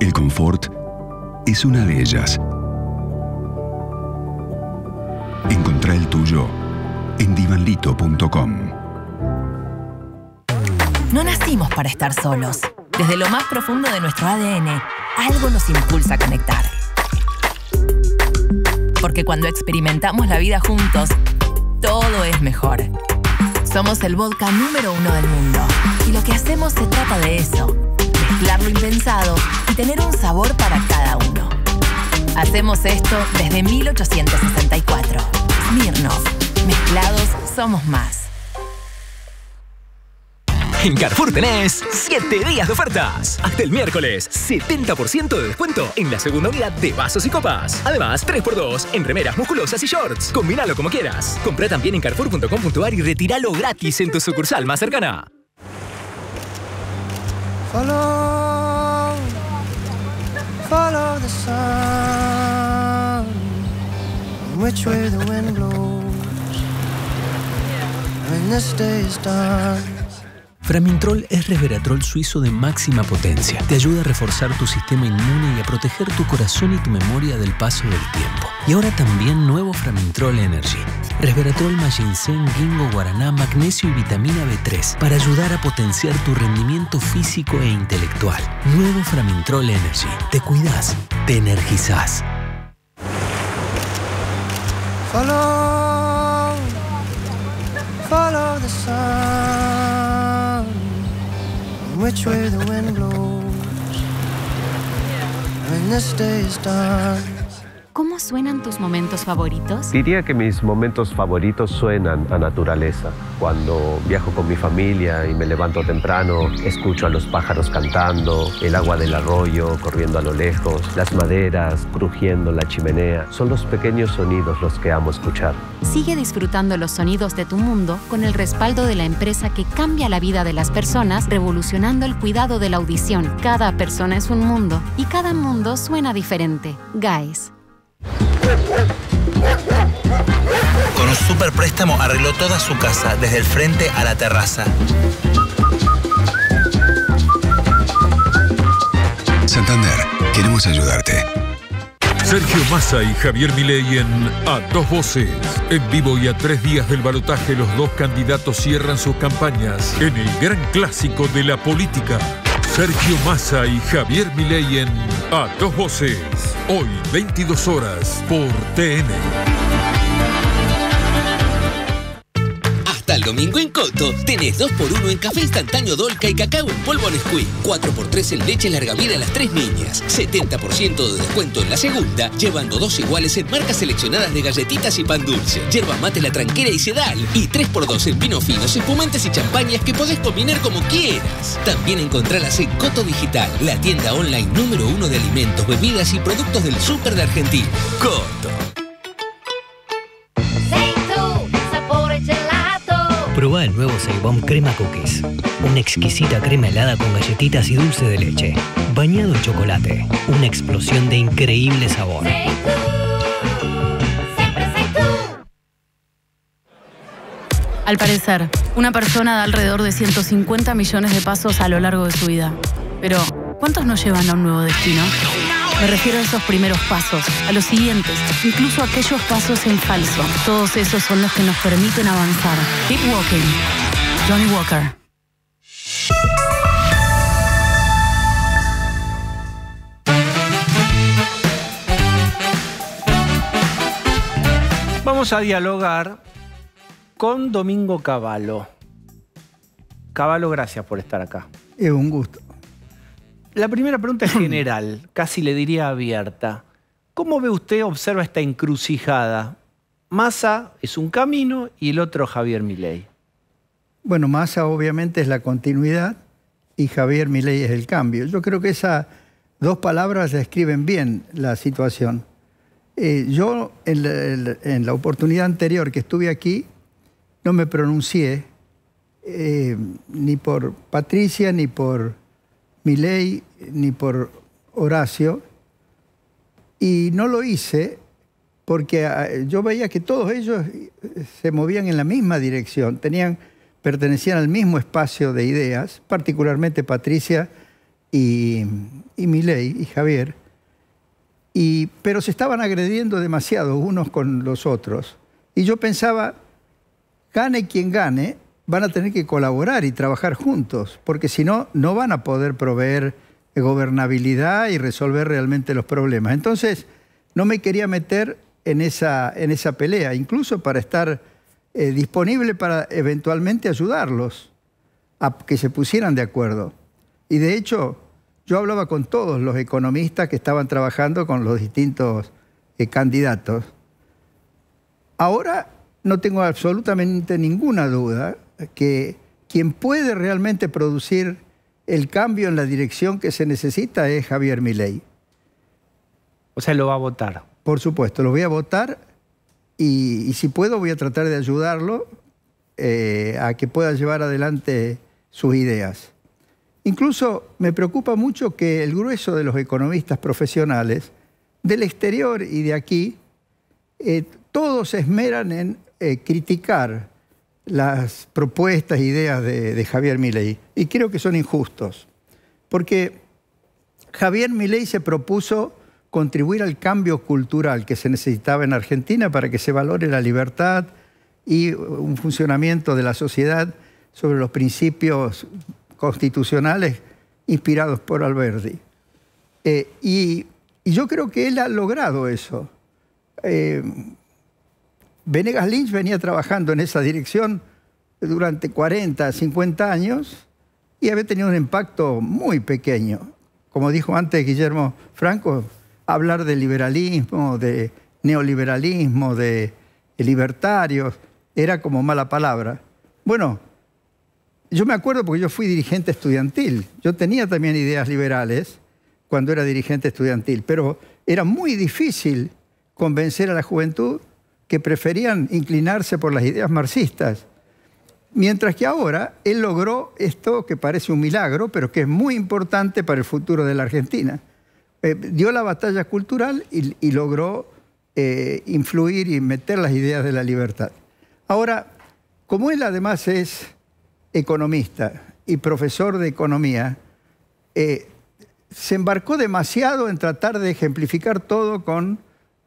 El confort es una de ellas. Encontrá el tuyo en divanlito.com. No nacimos para estar solos. Desde lo más profundo de nuestro ADN, algo nos impulsa a conectar porque cuando experimentamos la vida juntos, todo es mejor. Somos el vodka número uno del mundo y lo que hacemos se trata de eso, mezclar lo impensado y tener un sabor para cada uno. Hacemos esto desde 1864. Mirnos, mezclados somos más. En Carrefour tenés 7 días de ofertas. Hasta el miércoles, 70% de descuento en la segunda unidad de vasos y copas. Además, 3x2 en remeras musculosas y shorts. Combínalo como quieras. Compré también en carrefour.com.ar y retíralo gratis en tu sucursal más cercana. Follow, follow the sun, which way the Framintrol es resveratrol suizo de máxima potencia. Te ayuda a reforzar tu sistema inmune y a proteger tu corazón y tu memoria del paso del tiempo. Y ahora también nuevo Framintrol Energy. Resveratrol Maginsen, ginseng, guaraná, magnesio y vitamina B3 para ayudar a potenciar tu rendimiento físico e intelectual. Nuevo Framintrol Energy. Te cuidas, te energizas. follow which way the wind blows. When this day is done. ¿Cómo suenan tus momentos favoritos? Diría que mis momentos favoritos suenan a naturaleza. Cuando viajo con mi familia y me levanto temprano, escucho a los pájaros cantando, el agua del arroyo corriendo a lo lejos, las maderas crujiendo la chimenea. Son los pequeños sonidos los que amo escuchar. Sigue disfrutando los sonidos de tu mundo con el respaldo de la empresa que cambia la vida de las personas, revolucionando el cuidado de la audición. Cada persona es un mundo y cada mundo suena diferente. GAES. Con un super préstamo arregló toda su casa, desde el frente a la terraza. Santander, queremos ayudarte. Sergio Massa y Javier Milei en A Dos Voces. En vivo y a tres días del balotaje, los dos candidatos cierran sus campañas en el gran clásico de la política. Sergio Massa y Javier Milei en A Dos Voces, hoy 22 horas por TN. domingo en Coto tenés 2x1 en café instantáneo Dolca y cacao en polvo Nesquik. 4x3 en leche larga vida a las tres niñas. 70% de descuento en la segunda, llevando dos iguales en marcas seleccionadas de galletitas y pan dulce. Yerba mate la tranquera y sedal. Y 3x2 en vino finos, espumantes y champañas que podés combinar como quieras. También encontralas en Coto Digital, la tienda online número uno de alimentos, bebidas y productos del súper de Argentina. Coto Proba el nuevo Saibón Crema Cookies. Una exquisita crema helada con galletitas y dulce de leche. Bañado en chocolate. Una explosión de increíble sabor. Al parecer, una persona da alrededor de 150 millones de pasos a lo largo de su vida. Pero, ¿cuántos nos llevan a un nuevo destino? Me refiero a esos primeros pasos, a los siguientes, incluso a aquellos pasos en falso. Todos esos son los que nos permiten avanzar. Keep walking. Johnny Walker. Vamos a dialogar con Domingo Cavallo. Cavallo, gracias por estar acá. Es un gusto. La primera pregunta es general, casi le diría abierta. ¿Cómo ve usted, observa esta encrucijada? Massa es un camino y el otro Javier Milei. Bueno, Massa obviamente es la continuidad y Javier Milei es el cambio. Yo creo que esas dos palabras describen bien la situación. Eh, yo en la, oportunidad anterior que estuve aquí no me pronuncié eh, ni por Patricia ni por Miley ni por Horacio. Y no lo hice porque ah, yo veía que todos ellos eh, se movían en la misma dirección, tenían, pertenecían al mismo espacio de ideas, particularmente Patricia y, y Milei y Javier, y, pero se estaban agrediendo demasiado unos con los otros. Y yo pensaba, gane quien gane, van a tener que colaborar y trabajar juntos, porque si no, no van a poder proveer gobernabilidad y resolver realmente los problemas. Entonces, no me quería meter en esa, en esa pelea, incluso para estar eh, disponible para eventualmente ayudarlos a que se pusieran de acuerdo. Y de hecho, yo hablaba con todos los economistas que estaban trabajando con los distintos eh, candidatos. Ahora no tengo absolutamente ninguna duda que quien puede realmente producir el cambio en la dirección que se necesita es Javier Milei. O sea, lo va a votar. Por supuesto, lo voy a votar y, si puedo voy a tratar de ayudarlo eh, a que pueda llevar adelante sus ideas. Incluso me preocupa mucho que el grueso de los economistas profesionales del exterior y de aquí, eh, todos se esmeran en eh, criticar las propuestas, ideas de, Javier Milei. Y creo que son injustos. Porque Javier Milei se propuso contribuir al cambio cultural que se necesitaba en Argentina para que se valore la libertad y un funcionamiento de la sociedad sobre los principios constitucionales inspirados por Alberti. Eh, y, yo creo que él ha logrado eso. Eh, Venegas Lynch venía trabajando en esa dirección durante 40, 50 años y había tenido un impacto muy pequeño. Como dijo antes Guillermo Franco, hablar de liberalismo, de neoliberalismo, de libertarios, era como mala palabra. Bueno, yo me acuerdo porque yo fui dirigente estudiantil. Yo tenía también ideas liberales cuando era dirigente estudiantil, pero era muy difícil convencer a la juventud que preferían inclinarse por las ideas marxistas. Mientras que ahora él logró esto que parece un milagro, pero que es muy importante para el futuro de la Argentina. Eh, dio la batalla cultural y, logró eh, influir y meter las ideas de la libertad. Ahora, como él además es economista y profesor de economía, eh, se embarcó demasiado en tratar de ejemplificar todo con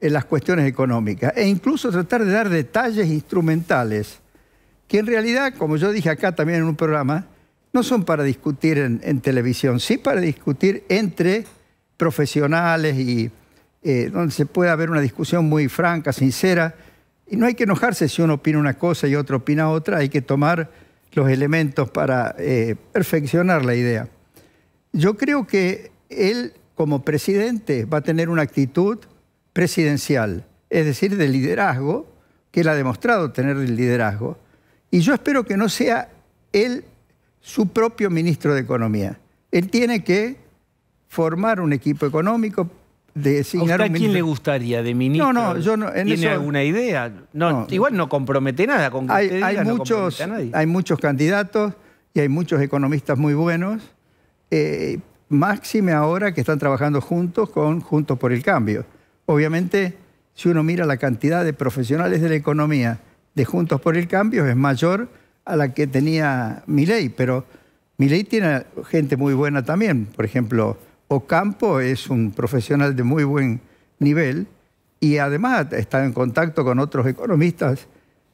en las cuestiones económicas e incluso tratar de dar detalles instrumentales que en realidad, como yo dije acá también en un programa, no son para discutir en, televisión, sí para discutir entre profesionales y eh, donde se puede haber una discusión muy franca, sincera. Y no hay que enojarse si uno opina una cosa y otro opina otra, hay que tomar los elementos para eh, perfeccionar la idea. Yo creo que él como presidente va a tener una actitud presidencial, es decir, de liderazgo, que él ha demostrado tener el liderazgo, y yo espero que no sea él su propio ministro de Economía. Él tiene que formar un equipo económico, designar ¿A, usted a quién le gustaría de ministro? No, no, yo no. ¿Tiene alguna idea? No, igual no compromete nada con hay, hay muchos, Hay muchos candidatos y hay muchos economistas muy buenos, eh, máxime ahora que están trabajando juntos con Juntos por el Cambio. Obviamente, si uno mira la cantidad de profesionales de la economía de Juntos por el Cambio, es mayor a la que tenía Milei, pero Milei tiene gente muy buena también. Por ejemplo, Ocampo es un profesional de muy buen nivel y además está en contacto con otros economistas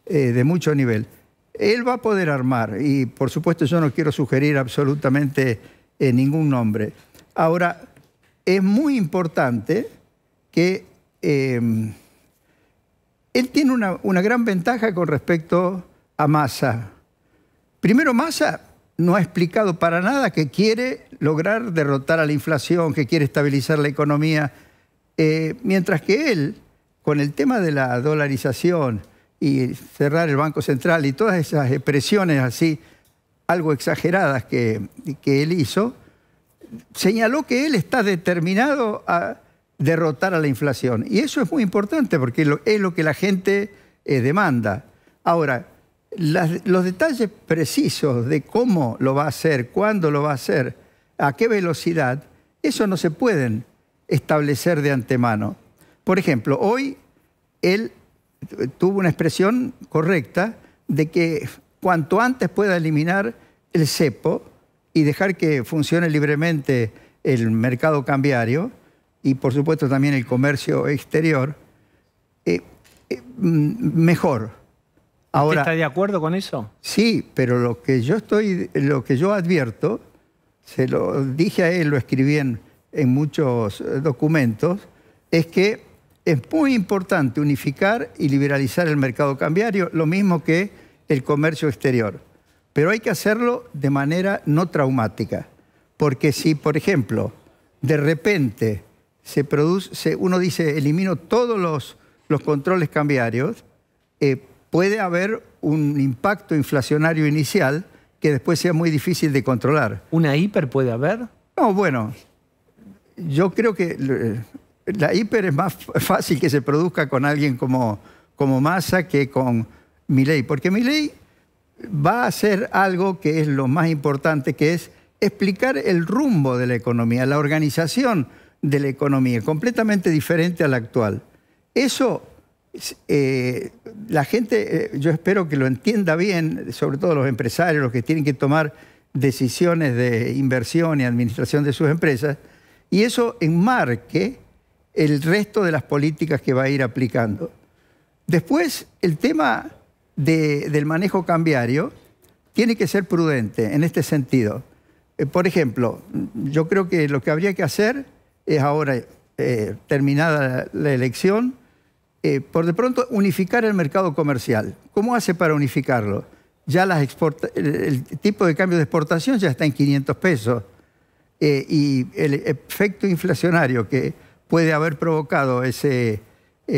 eh, de mucho nivel. Él va a poder armar y por supuesto yo no quiero sugerir absolutamente eh, ningún nombre. Ahora, es muy importante que em, él tiene una, gran ventaja con respecto a Massa. Primero, Massa no ha explicado para nada que quiere lograr derrotar a la inflación, que quiere estabilizar la economía, eh, mientras que él, con el tema de la dolarización y cerrar el Banco Central y todas esas expresiones así, algo exageradas que, que él hizo, señaló que él está determinado a derrotar a la inflación. Y eso es muy importante porque es lo que la gente eh, demanda. Ahora, los detalles precisos de cómo lo va a hacer, cuándo lo va a hacer, a qué velocidad, eso no se pueden establecer de antemano. Por ejemplo, hoy él tuvo una expresión correcta de que cuanto antes pueda eliminar el cepo y dejar que funcione libremente el mercado cambiario, y por supuesto también el comercio exterior, eh, eh, mm, mejor. ¿Usted está de acuerdo con eso? Sí, pero lo que yo estoy, lo que yo advierto, se lo dije a él, lo escribí en muchos eh, documentos, es que es muy importante unificar y liberalizar el mercado cambiario, lo mismo que el comercio exterior. Pero hay que hacerlo de manera no traumática, porque si, por ejemplo, de repente se produce, uno dice, elimino todos los, los controles cambiarios, eh, puede haber un impacto inflacionario inicial que después sea muy difícil de controlar. ¿Una hiper puede haber? No, bueno, yo creo que eh, la hiper es más fácil que se produzca con alguien como, como Massa que con Milei, porque Milley va a hacer algo que es lo más importante, que es explicar el rumbo de la economía, la organización de la economía, completamente diferente a la actual. Eso eh, la gente, eh, yo espero que lo entienda bien, sobre todo los empresarios, los que tienen que tomar decisiones de inversión y administración de sus empresas, y eso enmarque el resto de las políticas que va a ir aplicando. Después, el tema del manejo cambiario tiene que ser prudente en este sentido. Eh, por ejemplo, yo creo que lo que habría que hacer es ahora eh, terminada la elección, eh, por de pronto unificar el mercado comercial. ¿Cómo hace para unificarlo? Ya las exporta el, tipo de cambio de exportación ya está en 500 pesos eh, y el efecto inflacionario que puede haber provocado ese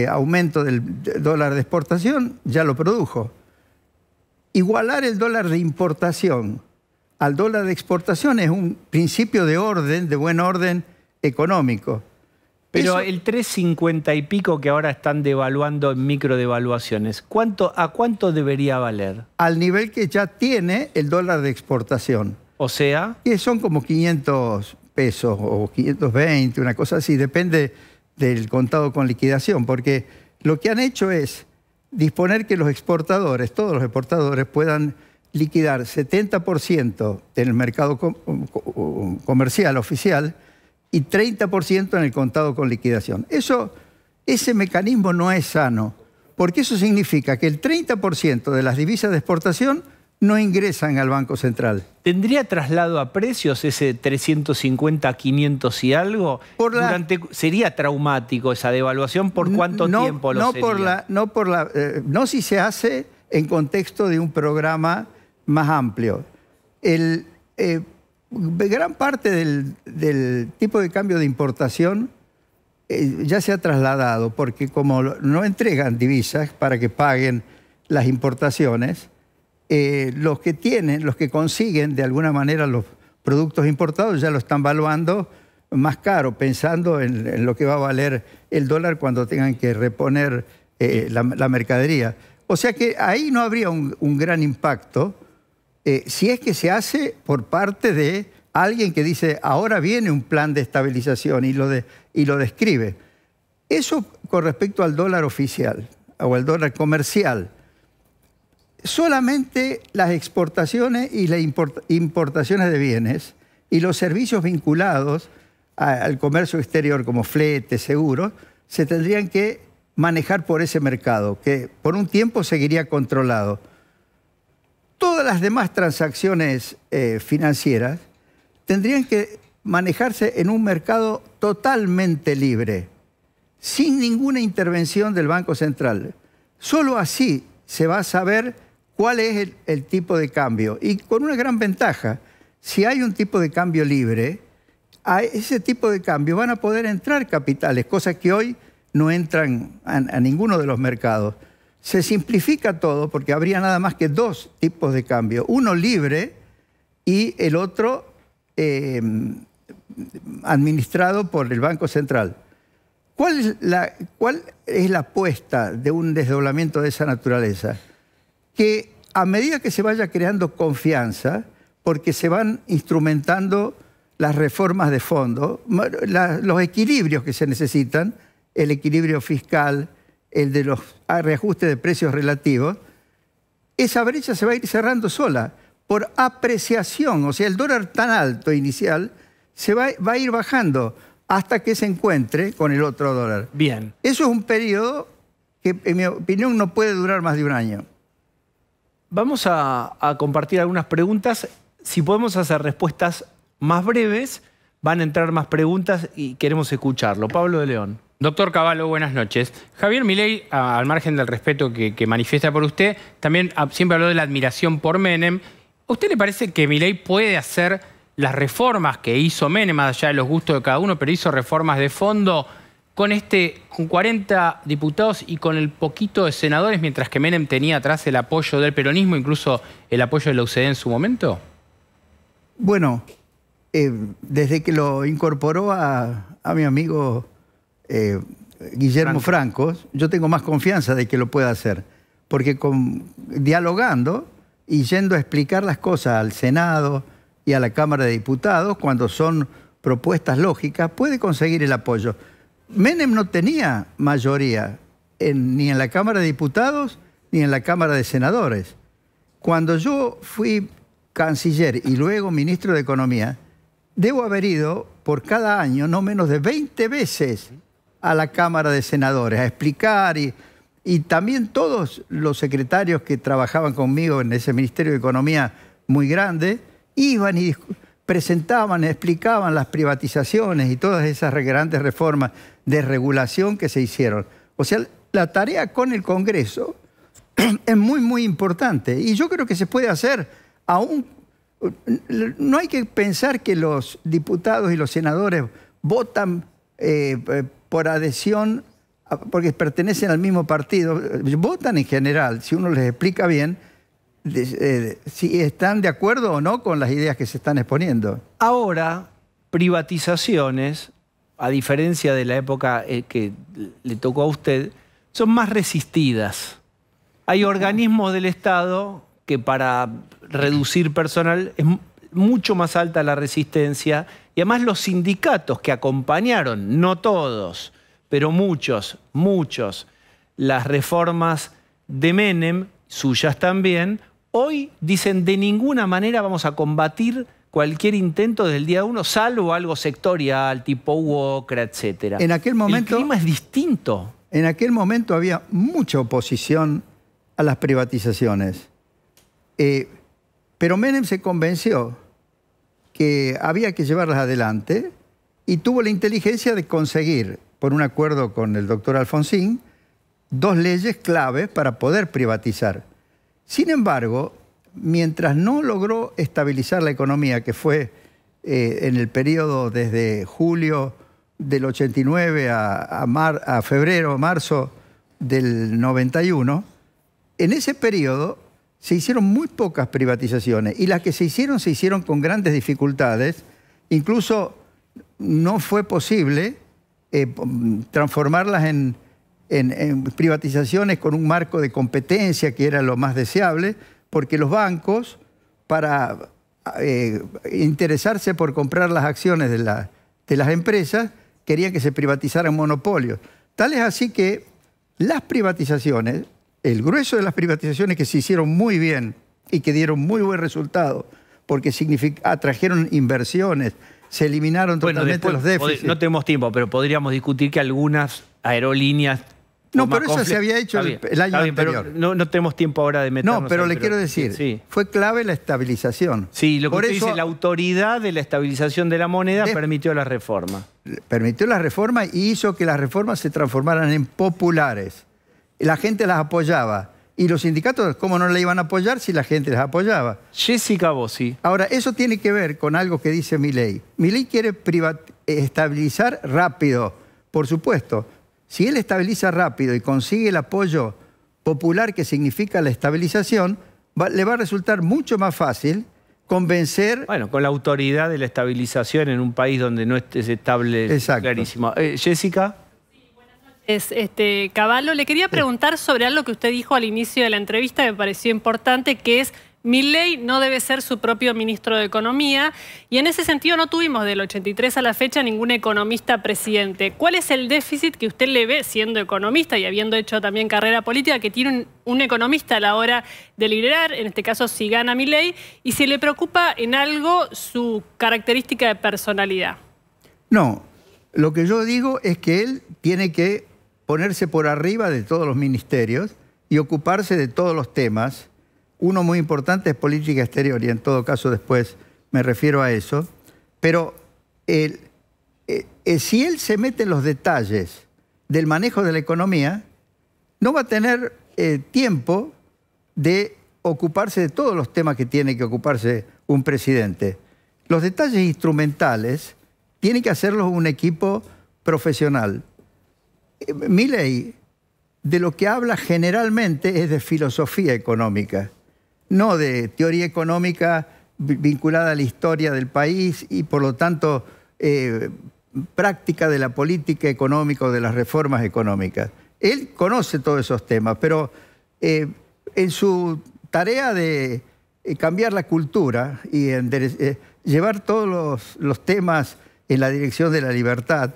aumento del dólar de exportación ya lo produjo. Igualar el dólar de importación al dólar de exportación es un principio de orden, de buen orden, económico. Pero el 3,50 y pico que ahora están devaluando en microdevaluaciones, ¿cuánto, ¿a cuánto debería valer? Al nivel que ya tiene el dólar de exportación. O sea. Que son como 500 pesos o 520, una cosa así, depende del contado con liquidación, porque lo que han hecho es disponer que los exportadores, todos los exportadores, puedan liquidar 70% el mercado comercial oficial y 30% en el contado con liquidación. Eso, ese mecanismo no es sano, porque eso significa que el 30% de las divisas de exportación no ingresan al Banco Central. ¿Tendría traslado a precios ese 350, 500 y algo? ¿Sería traumático esa devaluación? ¿Por cuánto no, tiempo lo no sería? Por la, no, por la, eh, no si se hace en contexto de un programa más amplio. El, eh, gran parte del, tipo de cambio de importación eh, ya se ha trasladado, porque como no entregan divisas para que paguen las importaciones, eh, los que tienen, los que consiguen de alguna manera los productos importados ya lo están valuando más caro, pensando en, lo que va a valer el dólar cuando tengan que reponer eh, la, mercadería. O sea que ahí no habría un gran impacto, eh, si es que se hace por parte de alguien que dice, ahora viene un plan de estabilización y lo, y lo describe. Eso con respecto al dólar oficial o al dólar comercial. Solamente las exportaciones y las importaciones de bienes y los servicios vinculados al comercio exterior como flete, seguros, se tendrían que manejar por ese mercado, que por un tiempo seguiría controlado todas las demás transacciones eh, financieras tendrían que manejarse en un mercado totalmente libre, sin ninguna intervención del Banco Central. Solo así se va a saber cuál es el, tipo de cambio. Y con una gran ventaja, si hay un tipo de cambio libre, a ese tipo de cambio van a poder entrar capitales, cosas que hoy no entran a ninguno de los mercados se simplifica todo porque habría nada más que dos tipos de cambio, uno libre y el otro em, administrado por el Banco Central. ¿Cuál es, la, ¿Cuál es la apuesta de un desdoblamiento de esa naturaleza? Que a medida que se vaya creando confianza, porque se van instrumentando las reformas de fondo, los equilibrios que se necesitan, el equilibrio fiscal, el de los ah, reajustes de precios relativos, esa brecha se va a ir cerrando sola por apreciación. O sea, el dólar tan alto inicial se va, va a ir bajando hasta que se encuentre con el otro dólar. Bien. Eso es un periodo que, en mi opinión, no puede durar más de un año. Vamos a, compartir algunas preguntas. Si podemos hacer respuestas más breves, van a entrar más preguntas y queremos escucharlo. Pablo de León. Doctor Caballo, buenas noches. Javier Milei, al margen del respeto que, manifiesta por usted, también siempre habló de la admiración por Menem. ¿A usted le parece que Milei puede hacer las reformas que hizo Menem, más allá de los gustos de cada uno, pero hizo reformas de fondo con este, con 40 diputados y con el poquito de senadores, mientras que Menem tenía atrás el apoyo del peronismo, incluso el apoyo de la UCD en su momento? Bueno, eh, desde que lo incorporó a, a mi amigo eh, Guillermo Franco. yo tengo más confianza de que lo pueda hacer. Porque dialogando y yendo a explicar las cosas al Senado y a la Cámara de Diputados, cuando son propuestas lógicas, puede conseguir el apoyo. Menem no tenía mayoría ni en la Cámara de Diputados ni en la Cámara de Senadores. Cuando yo fui canciller y luego ministro de Economía, debo haber ido por cada año no menos de 20 veces a la Cámara de Senadores a explicar y, y también todos los secretarios que trabajaban conmigo en ese Ministerio de Economía muy grande iban y presentaban, explicaban las privatizaciones y todas esas grandes reformas de regulación que se hicieron. O sea, la tarea con el Congreso es muy, muy importante. Y yo creo que se puede hacer aún... No hay que pensar que los diputados y los senadores votan eh, eh, por adhesión, porque pertenecen al mismo partido, votan en general, si uno les explica bien, eh, si están de acuerdo o no con las ideas que se están exponiendo. Ahora, privatizaciones, a diferencia de la época eh, que le tocó a usted, son más resistidas. Hay organismos del Estado que para reducir personal es mucho más alta la resistencia y además los sindicatos que acompañaron, no todos, pero muchos, muchos, las reformas de Menem, suyas también, hoy dicen de ninguna manera vamos a combatir cualquier intento del día uno, salvo algo sectorial, tipo UOCRA, etc. En aquel momento... El clima es distinto. En aquel momento había mucha oposición a las privatizaciones. Eh, pero Menem se convenció que había que llevarlas adelante y tuvo la inteligencia de conseguir, por un acuerdo con el doctor Alfonsín, dos leyes claves para poder privatizar. Sin embargo, mientras no logró estabilizar la economía, que fue eh, en el periodo desde julio del 89 a, a febrero, marzo del 91, en ese periodo se hicieron muy pocas privatizaciones y las que se hicieron se hicieron con grandes dificultades. Incluso no fue posible eh, transformarlas en, privatizaciones con un marco de competencia que era lo más deseable, porque los bancos, para eh, interesarse por comprar las acciones de, de las empresas, querían que se privatizaran monopolios. Tal es así que las privatizaciones el grueso de las privatizaciones que se hicieron muy bien y que dieron muy buen resultado, porque atrajeron inversiones, se eliminaron totalmente los déficits. No tenemos tiempo, pero podríamos discutir que algunas aerolíneas... No, pero eso se había hecho el, año anterior. no, no, tenemos tiempo ahora de meternos. No, pero le quiero decir, fue clave la estabilización. Sí, lo que dice, la autoridad de la estabilización de la moneda permitió la reforma. Permitió la reforma y hizo que las reformas se transformaran en populares la gente las apoyaba. Y los sindicatos, ¿cómo no la iban a apoyar si la gente las apoyaba? Jessica Bossi. Ahora, eso tiene que ver con algo que dice Milei. Milei quiere estabilizar rápido, por supuesto. Si él estabiliza rápido y consigue el apoyo popular que significa la estabilización, le va a resultar mucho más fácil convencer... Bueno, con la autoridad de la estabilización en un país donde no es estable, Exacto. clarísimo. Eh, Jessica. Es este Caballo. Le quería preguntar sobre algo que usted dijo al inicio de la entrevista, me pareció importante, que es Milley no debe ser su propio ministro de Economía y en ese sentido no tuvimos del 83 a la fecha ningún economista presidente. ¿Cuál es el déficit que usted le ve siendo economista y habiendo hecho también carrera política que tiene un, un economista a la hora de liderar, en este caso si gana Milley, y si le preocupa en algo su característica de personalidad? No, lo que yo digo es que él tiene que ponerse por arriba de todos los ministerios y ocuparse de todos los temas. Uno muy importante es política exterior y en todo caso después me refiero a eso. Pero eh, eh, si él se mete en los detalles del manejo de la economía, no va a tener eh, tiempo de ocuparse de todos los temas que tiene que ocuparse un presidente. Los detalles instrumentales tiene que hacerlos un equipo profesional. Eh, Milley de lo que habla generalmente es de filosofía económica, no de teoría económica vinculada a la historia del país y por lo tanto eh, práctica de la política económica o de las reformas económicas. Él conoce todos esos temas, pero eh, en su tarea de cambiar la cultura y llevar todos los, temas en la dirección de la libertad,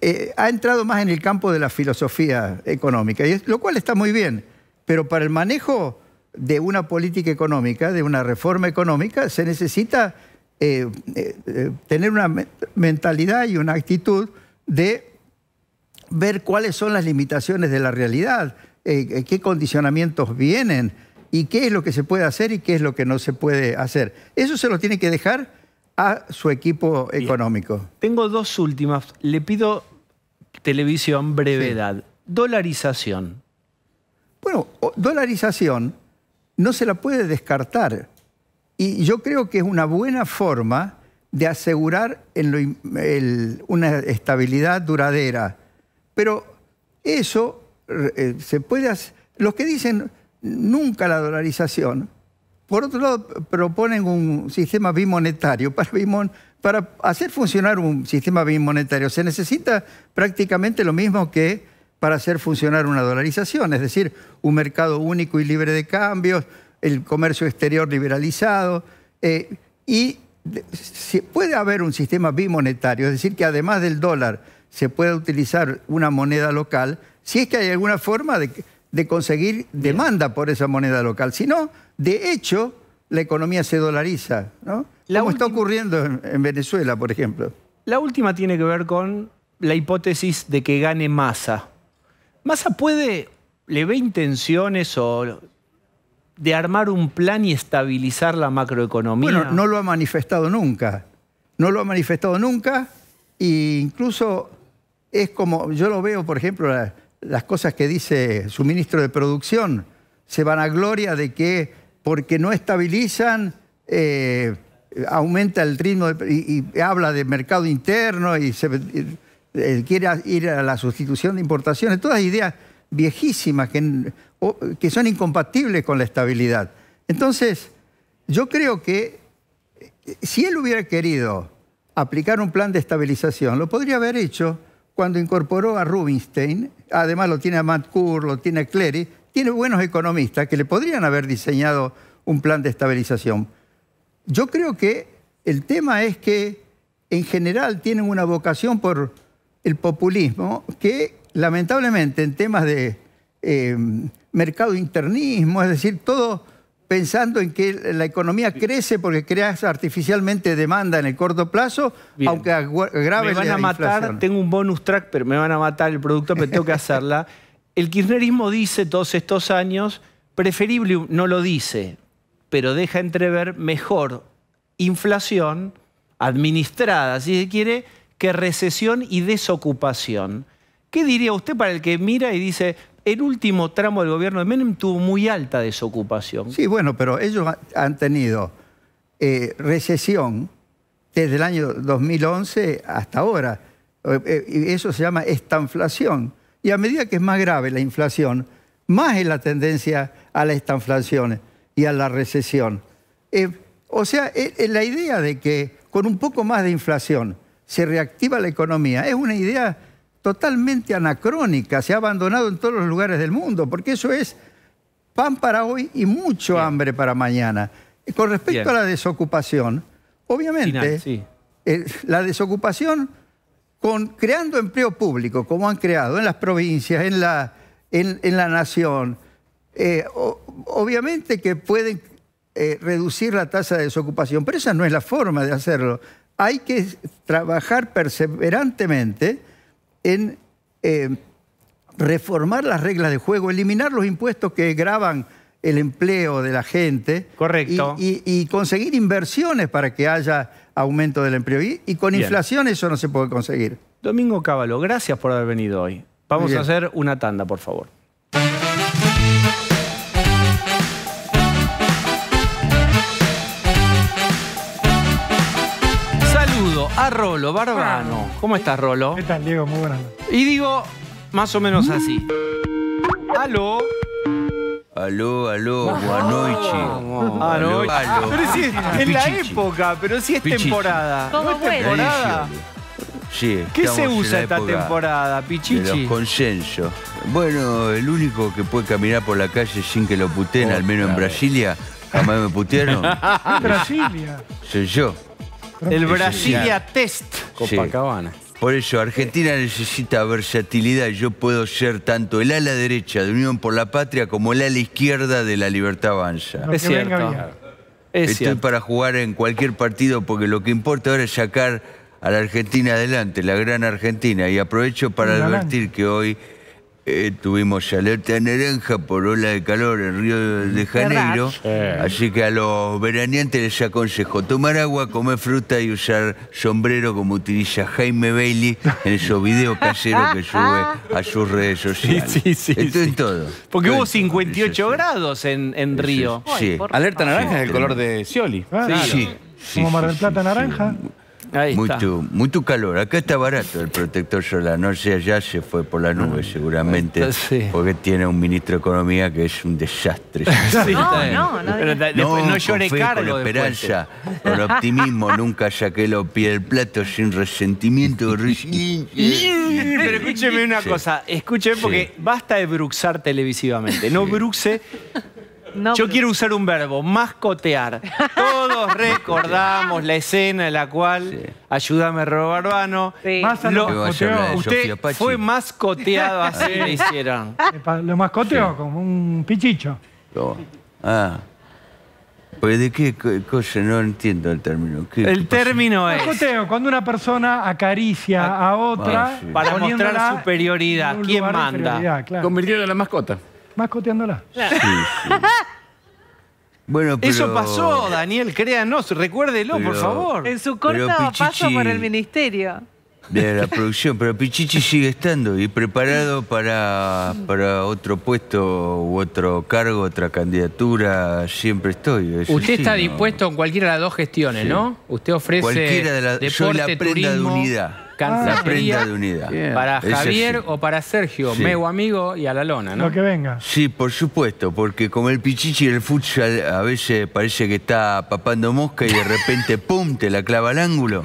eh, ha entrado más en el campo de la filosofía económica, y lo cual está muy bien, pero para el manejo de una política económica, de una reforma económica, se necesita eh, eh, tener una mentalidad y una actitud de ver cuáles son las limitaciones de la realidad, qué condicionamientos vienen y qué es lo que se puede hacer y qué es lo que no se puede hacer. Eso se lo tiene que dejar a su equipo económico. Tengo dos últimas. Le pido televisión, brevedad. Dolarización. Bueno, dolarización no se la puede descartar. Y yo creo que es una buena forma de asegurar una estabilidad duradera. Pero eso eh, se puede Los que dicen nunca la dolarización por otro lado, proponen un sistema bimonetario. Para, para hacer funcionar un sistema bimonetario se necesita prácticamente lo mismo que para hacer funcionar una dolarización, es decir, un mercado único y libre de cambios, el comercio exterior liberalizado, eh, y puede haber un sistema bimonetario, es decir, que además del dólar se pueda utilizar una moneda local, si es que hay alguna forma de, de conseguir demanda por esa moneda local. Si no, de hecho, la economía se dolariza, ¿no? Como está ocurriendo en, Venezuela, por ejemplo. La última tiene que ver con la hipótesis de que gane masa. Massa puede, le ve intenciones o de armar un plan y estabilizar la macroeconomía. Bueno, no lo ha manifestado nunca. No lo ha manifestado nunca e incluso es como, yo lo veo, por ejemplo, las cosas que dice su ministro de Producción, se van a gloria de que porque no estabilizan, eh, aumenta el ritmo y, habla de mercado interno y eh, quiere ir a la sustitución de importaciones, todas ideas viejísimas que, son incompatibles con la estabilidad. Entonces, yo creo que eh, si él hubiera querido aplicar un plan de estabilización, lo podría haber hecho cuando incorporó a Rubinstein, además lo tiene a Matt lo tiene a Clery, tiene buenos economistas que le podrían haber diseñado un plan de estabilización. Yo creo que el tema es que en general tienen una vocación por el populismo que lamentablemente en temas de eh, mercado internismo, es decir, todo pensando en que la economía crece porque creas artificialmente demanda en el corto plazo, aunque grave Me van a matar, tengo un bonus track, pero me van a matar el producto, pero tengo que hacerla. El kirchnerismo dice todos estos años, preferible no lo dice, pero deja entrever mejor inflación administrada, si se quiere, que recesión y desocupación. ¿Qué diría usted para el que mira y dice, el último tramo del gobierno de Menem tuvo muy alta desocupación? Sí, bueno, pero ellos han tenido eh, recesión desde el año 2011 hasta ahora. Eh, eh, eso se llama estanflación. Y a medida que es más grave la inflación, más es la tendencia a la estanflación y a la recesión. Eh, o sea, eh, eh, la idea de que con un poco más de inflación se reactiva la economía es una idea totalmente anacrónica, se ha abandonado en todos los lugares del mundo, porque eso es pan para hoy y mucho hambre para mañana. Con respecto a la desocupación, obviamente, la desocupación creando empleo público, como han creado en las provincias, en la, en, la nación, eh, obviamente que pueden eh, reducir la tasa de desocupación, pero esa no es la forma de hacerlo. Hay que trabajar perseverantemente en eh, reformar las reglas de juego, eliminar los impuestos que graban el empleo de la gente. Correcto. y conseguir inversiones para que haya aumento del empleo. Y, con inflación eso no se puede conseguir. Domingo Cávalo, gracias por haber venido hoy. Vamos a hacer una tanda, por favor. Saludo a Rolo Barbano. ¿Cómo estás, Rolo? ¿Qué tal, Diego? Muy buenas Y digo más o menos así. Aló. Aló, aló, buenas noches. no. Aló, Pero sí, en la época, pero sí es temporada. ¿Cómo es temporada? Sí, ¿Qué se usa esta temporada, Pichichi? De los consensos. Bueno, el único que puede caminar por la calle sin que lo puten, al menos en Brasilia, jamás me putearon, Brasilia. soy yo. El Brasilia Test. Copacabana. Por eso, Argentina necesita versatilidad. Yo puedo ser tanto el ala derecha de Unión por la Patria como el ala izquierda de La Libertad Avanza. Es cierto. Estoy para jugar en cualquier partido porque lo que importa ahora es sacar a la Argentina adelante, la gran Argentina. Y aprovecho para advertir que hoy eh, tuvimos alerta naranja por ola de calor en Río de Janeiro. Así que a los veraniantes les aconsejo tomar agua, comer fruta y usar sombrero como utiliza Jaime Bailey en esos videos caseros que sube a sus redes sociales. Sí, sí, sí. Esto todo. Porque hubo 58 grados en, Río. Sí. alerta naranja es el color de Scioli. sí, sí. Como Mar del Plata naranja muy mucho, mucho calor. Acá está barato el protector solar, no sé, allá se fue por la nube ah, seguramente, porque tiene un ministro de Economía que es un desastre. no, no, no, después, no, llore Carlos Con esperanza, eh. con optimismo, nunca saqué los pies del plato sin resentimiento. Pero escúcheme una cosa, escúcheme porque basta de bruxar televisivamente, no bruxe yo quiero usar un verbo, mascotear. Todos recordamos la escena en la cual, ayúdame robar a usted fue mascoteado, así hicieron. Lo mascoteo como un pichicho. Ah. de qué coche no entiendo el término. el término es. Mascoteo, cuando una persona acaricia ah, a, otra para mostrar superioridad. ¿Quién manda? Convirtiendo en la mascota mascoteándola Bueno, Eso pasó, Daniel, créanos, recuérdelo, por favor. En su corto paso por el ministerio. De la producción, pero Pichichi sigue estando y preparado para, para otro puesto u otro cargo, otra candidatura, siempre estoy. Usted está dispuesto en cualquiera de las dos gestiones, ¿no? Usted ofrece de de unidad la prenda de unidad. Para Javier o para Sergio, mego amigo y a la lona, ¿no? Lo que venga. Sí, por supuesto, porque como el pichichi el futsal a veces parece que está papando mosca y de repente ¡pum! te la clava al ángulo.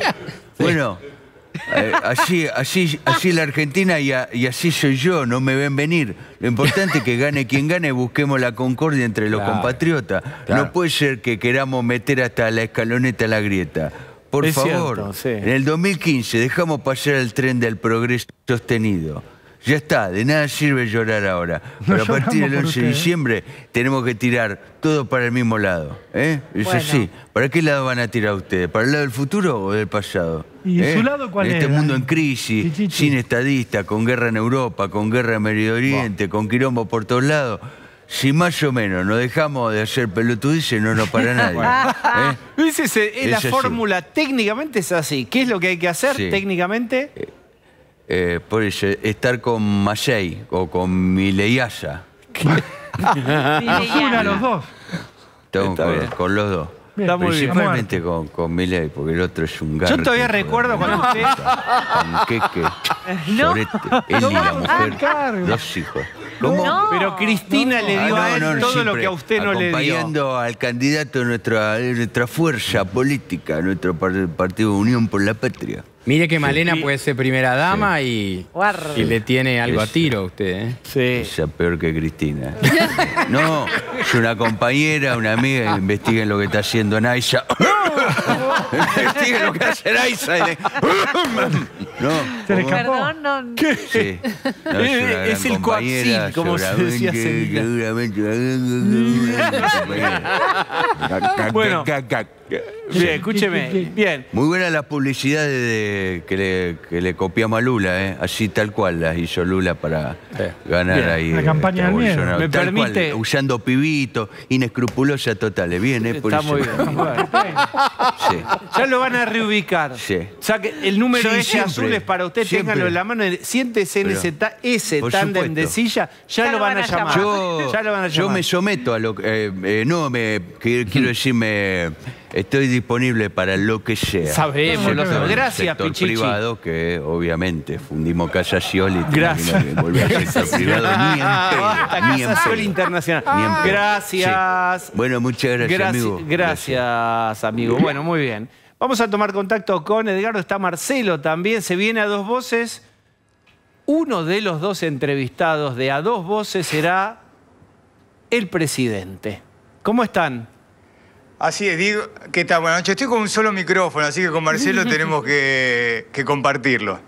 Bueno, eh, así, así, la Argentina y, así soy yo, no me ven venir. Lo importante es que gane quien gane, busquemos la concordia entre los compatriotas. No puede ser que queramos meter hasta la escaloneta la grieta. Por favor, en el 2015 dejamos pasar el tren del progreso sostenido. Ya está, de nada sirve llorar ahora. Pero a partir del 11 de diciembre tenemos que tirar todo para el mismo lado. ¿eh? ¿Para qué lado van a tirar ustedes? ¿Para el lado del futuro o del pasado? ¿Y su ¿Eh? lado cuál es? Este mundo en crisis, sin estadistas, con guerra en Europa, con guerra en Medio Oriente, con Quirombo por todos lados si más o menos nos dejamos de hacer pelotudice, no nos para nadie. ¿eh? Eh, es, la fórmula, técnicamente es así. ¿Qué es lo que hay que hacer técnicamente? Eh, estar con Masei o con Mileiasa. Una a los dos. con los dos. Está muy Principalmente con, con Milei, porque el otro es un gato. Yo todavía recuerdo cuando usted. Con Keke, ah, no. él y la mujer, dos hijos. Pero Cristina le dio a él todo lo que a usted no le dio. Acompañando al candidato de nuestra, de nuestra fuerza política, nuestro partido Unión por la Patria. Mire que Malena puede ser primera dama y, le tiene algo a tiro a usted. ¿eh? Sí. Esa peor que Cristina. no, es una compañera, una amiga, investiguen lo que está haciendo Naisa. investiguen lo que hace Naisa. No. ¿Se le Perdón, no. Sí. es, el coaxil, como se decía Bueno. Bien, escúcheme. Bien. Muy buenas las publicidades que, le, copiamos a Lula, ¿eh? Así tal cual las hizo Lula para ganar ahí. La eh, campaña de Me permite. Cual, usando pibitos, inescrupulosa total. Bien, ¿eh? Por Está muy bien. Sí. Ya lo van a reubicar. Sí. O sea, que el número es siempre lunes para usted, Siempre. ténganlo en la mano. Siéntese en ese, ese tándem de silla, ya, ya, lo van a llamar. Yo, ya lo van a llamar. Yo me someto a lo que... Eh, eh, no, me, quiero hmm. decirme... Estoy disponible para lo que sea. Sabemos, lo sabemos. Gracias, sector Pichichi. privado, que obviamente fundimos Casa Scioli. Gracias. Que volver a sector privado ni en ah, pedo, ni en pedo. Internacional. Ni en Gracias. Sí. Bueno, muchas gracias, amigo. Gracias, gracias, amigo. Bueno, muy bien. Vamos a tomar contacto con Edgardo, está Marcelo también, se viene a dos voces. Uno de los dos entrevistados de a dos voces será el presidente. ¿Cómo están? Así es, ¿Qué tal? Buenas noches. Estoy con un solo micrófono, así que con Marcelo tenemos que, compartirlo.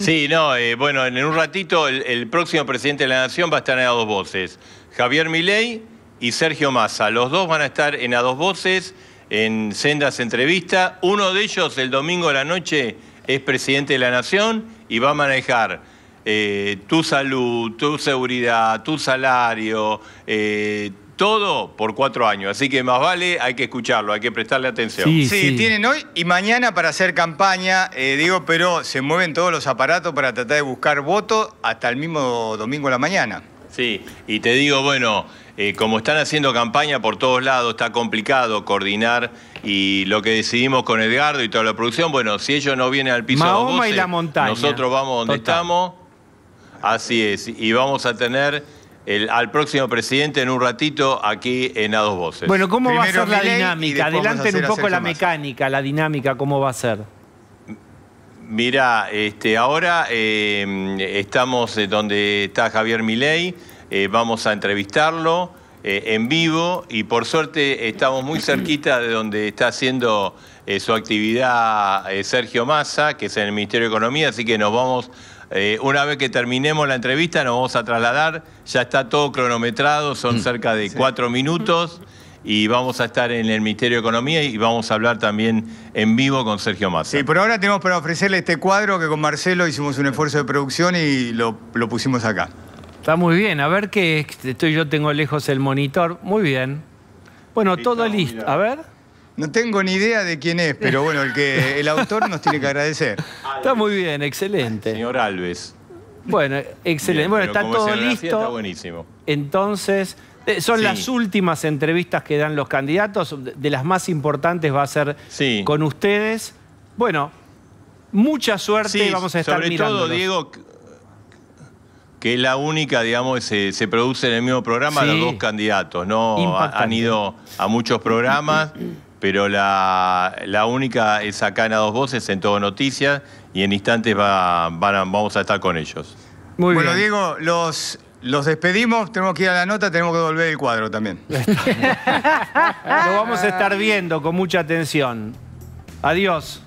Sí, no, eh, bueno, en un ratito el, el, próximo presidente de la Nación va a estar en A Dos Voces. Javier Milei y Sergio Massa. Los dos van a estar en A Dos Voces en sendas entrevistas. Uno de ellos el domingo de la noche es presidente de la Nación y va a manejar eh, tu salud, tu seguridad, tu salario, eh, todo por cuatro años. Así que más vale, hay que escucharlo, hay que prestarle atención. Sí, tienen hoy y mañana para hacer campaña, eh, digo, pero se mueven todos los aparatos para tratar de buscar votos hasta el mismo domingo de la mañana. Sí, y te digo, bueno, eh, como están haciendo campaña por todos lados, está complicado coordinar y lo que decidimos con Edgardo y toda la producción, bueno, si ellos no vienen al piso de y la montaña. nosotros vamos donde estamos, así es, y vamos a tener al próximo presidente en un ratito aquí en A Dos Voces. Bueno, ¿cómo va a ser la dinámica? Adelanten un poco la mecánica, la dinámica, ¿cómo va a ser? Mira, este, ahora eh, estamos eh, donde está Javier Milei, eh, vamos a entrevistarlo eh, en vivo y por suerte estamos muy cerquita de donde está haciendo eh, su actividad Sergio Massa, que es en el Ministerio de Economía, así que nos vamos, una vez que terminemos la entrevista, nos vamos a trasladar, ya está todo cronometrado, son mm. cerca de cuatro minutos y vamos a estar en el Ministerio de Economía y vamos a hablar también en vivo con Sergio Massa. Sí, por ahora tenemos para ofrecerle este cuadro que con Marcelo hicimos un esfuerzo de producción y lo pusimos acá. Está muy bien. A ver qué estoy yo tengo lejos el monitor. Muy bien. Bueno, todo listo. A ver. No tengo ni idea de quién es, pero bueno, el que el autor nos tiene que agradecer. Está muy bien, excelente. Señor Alves. Bueno, excelente. bueno, está todo listo. Está buenísimo. Entonces, eh, son las últimas entrevistas que dan los candidatos. De las más importantes va a ser con ustedes. Bueno, mucha suerte vamos a estar mirando. todo, Diego, que es la única, digamos, se, produce en el mismo programa los dos candidatos, ¿no? Han ido a muchos programas, pero la, única es acá en A Dos Voces, en Todo Noticias, y en instantes va, vamos a estar con ellos. Muy bien. bueno, Diego, los, los despedimos, tenemos que ir a la nota, tenemos que volver el cuadro también. Lo vamos a estar viendo con mucha atención. Adiós.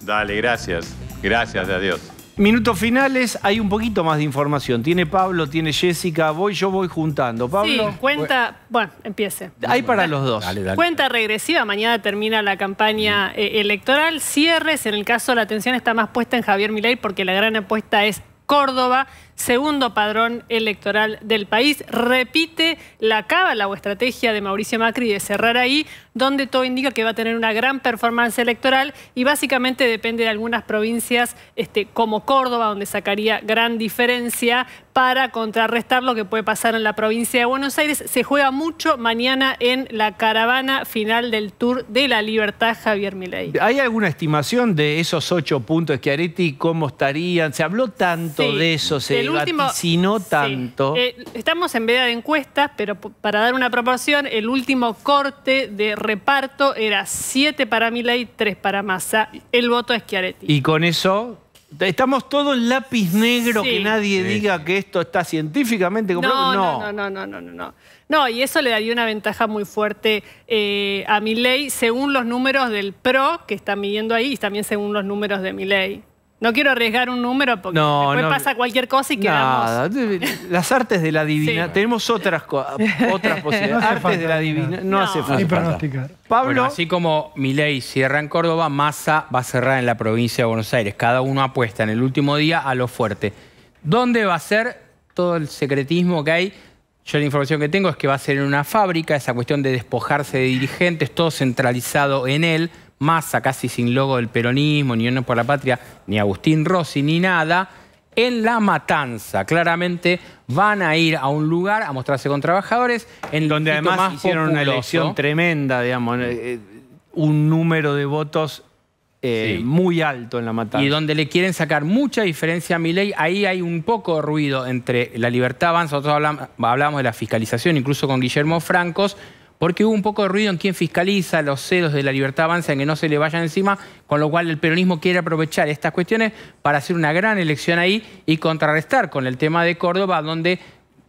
Dale, gracias. Gracias, adiós. Minutos finales, hay un poquito más de información. Tiene Pablo, tiene Jessica, voy, yo voy juntando. Pablo. cuenta, bueno, empiece. Hay para los dos. Cuenta regresiva, mañana termina la campaña eh, electoral. Cierres, en el caso la atención está más puesta en Javier Milei porque la gran apuesta es Córdoba segundo padrón electoral del país. Repite la cábala o estrategia de Mauricio Macri de cerrar ahí, donde todo indica que va a tener una gran performance electoral y básicamente depende de algunas provincias este, como Córdoba, donde sacaría gran diferencia, para contrarrestar lo que puede pasar en la provincia de Buenos Aires. Se juega mucho mañana en la caravana final del Tour de la Libertad, Javier Milei. ¿Hay alguna estimación de esos ocho puntos, Schiaretti? cómo estarían? Se habló tanto de eso, se vaticinó tanto. Eh, estamos en veda de encuestas, pero para dar una proporción, el último corte de reparto era siete para Milei, tres para Massa. El voto es Chiaretti. Y con eso Estamos todos en lápiz negro, que nadie diga que esto está científicamente comprobado. No, no, no, no, no, no. no. y eso le daría una ventaja muy fuerte eh, a mi ley, según los números del PRO que están midiendo ahí, y también según los números de mi ley. No quiero arriesgar un número porque no, después pasa cualquier cosa y quedamos. Las artes de la divina. Tenemos otras otras posibilidades. No artes de la divina. No, hace falta. Pablo. así como Milei cierra en Córdoba, Massa va a cerrar en la provincia de Buenos Aires. Cada uno apuesta en el último día a lo fuerte. ¿Dónde va a ser todo el secretismo que hay? Yo la información que tengo es que va a ser en una fábrica, esa cuestión de despojarse de dirigentes, todo centralizado en él. Masa casi sin logo del peronismo, ni Unión por la Patria, ni Agustín Rossi, ni nada, en La Matanza. Claramente van a ir a un lugar a mostrarse con trabajadores. En Donde además hicieron una elección tremenda, digamos, eh, eh, un número de votos eh, muy alto en la matanza. Y donde le quieren sacar mucha diferencia a Milei, ahí hay un poco de ruido entre la libertad avanza, nosotros hablamos, hablamos, de la fiscalización, incluso con Guillermo Francos, porque hubo un poco de ruido en quién fiscaliza, los celos de la libertad avanza en que no se le vayan encima, con lo cual el peronismo quiere aprovechar estas cuestiones para hacer una gran elección ahí y contrarrestar con el tema de Córdoba, donde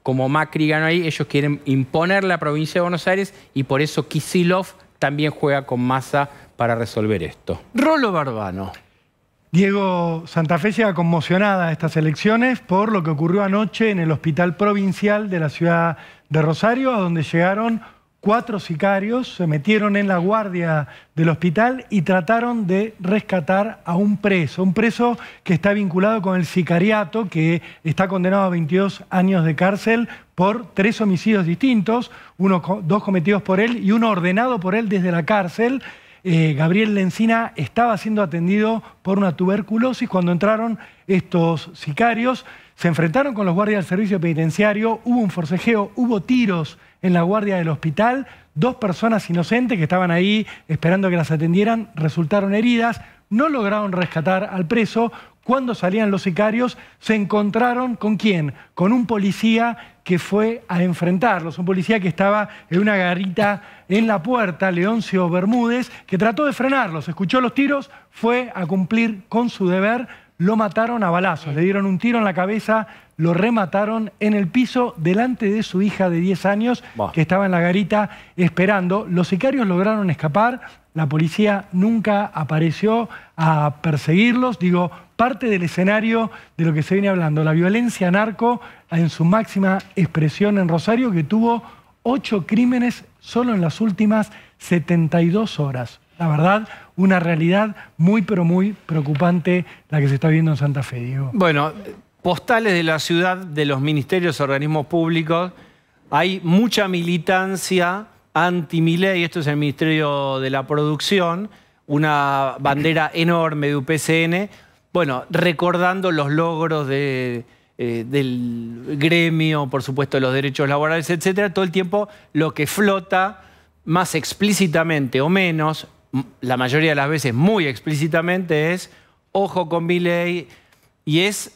como Macri ganó ahí, ellos quieren imponer la provincia de Buenos Aires y por eso Kisilov también juega con masa para resolver esto. Rolo Barbano. Diego Santa se ha conmocionada a estas elecciones por lo que ocurrió anoche en el Hospital Provincial de la ciudad de Rosario, a donde llegaron cuatro sicarios se metieron en la guardia del hospital y trataron de rescatar a un preso, un preso que está vinculado con el sicariato, que está condenado a 22 años de cárcel por tres homicidios distintos, uno, dos cometidos por él y uno ordenado por él desde la cárcel. Eh, Gabriel Lencina estaba siendo atendido por una tuberculosis cuando entraron estos sicarios, se enfrentaron con los guardias del servicio penitenciario, hubo un forcejeo, hubo tiros en la guardia del hospital. Dos personas inocentes que estaban ahí esperando que las atendieran resultaron heridas, no lograron rescatar al preso. Cuando salían los sicarios, se encontraron con quién? Con un policía que fue a enfrentarlos. Un policía que estaba en una garita en la puerta, Leoncio Bermúdez, que trató de frenarlos, escuchó los tiros, fue a cumplir con su deber lo mataron a balazos, le dieron un tiro en la cabeza, lo remataron en el piso delante de su hija de 10 años que estaba en la garita esperando. Los sicarios lograron escapar, la policía nunca apareció a perseguirlos, digo, parte del escenario de lo que se viene hablando, la violencia narco en su máxima expresión en Rosario que tuvo ocho crímenes solo en las últimas 72 horas. La verdad, una realidad muy, pero muy preocupante la que se está viendo en Santa Fe. Diego. Bueno, postales de la ciudad, de los ministerios, organismos públicos, hay mucha militancia anti y esto es el Ministerio de la Producción, una bandera enorme de UPCN, bueno, recordando los logros eh, del gremio, por supuesto, los derechos laborales, etcétera, todo el tiempo lo que flota más explícitamente o menos la mayoría de las veces muy explícitamente, es ojo con mi ley y es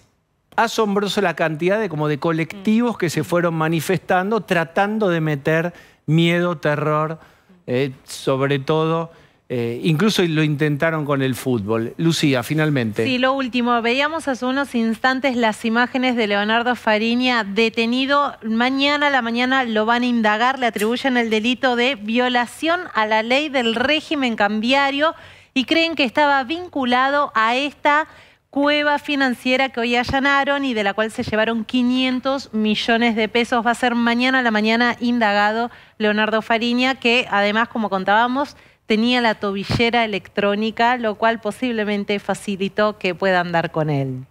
asombroso la cantidad de de colectivos que se fueron manifestando tratando de meter miedo, terror, eh, sobre todo eh, incluso lo intentaron con el fútbol. Lucía, finalmente. Sí, lo último. Veíamos hace unos instantes las imágenes de Leonardo Fariña detenido. Mañana a la mañana lo van a indagar. Le atribuyen el delito de violación a la ley del régimen cambiario y creen que estaba vinculado a esta cueva financiera que hoy allanaron y de la cual se llevaron 500 millones de pesos. Va a ser mañana a la mañana indagado Leonardo Fariña, que además, como contábamos, tenía la tobillera electrónica, lo cual posiblemente facilitó que pueda andar con él.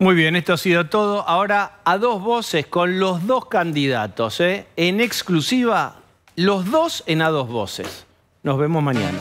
Muy bien, esto ha sido todo. Ahora a dos voces con los dos candidatos. ¿eh? En exclusiva, los dos en a dos voces. Nos vemos mañana.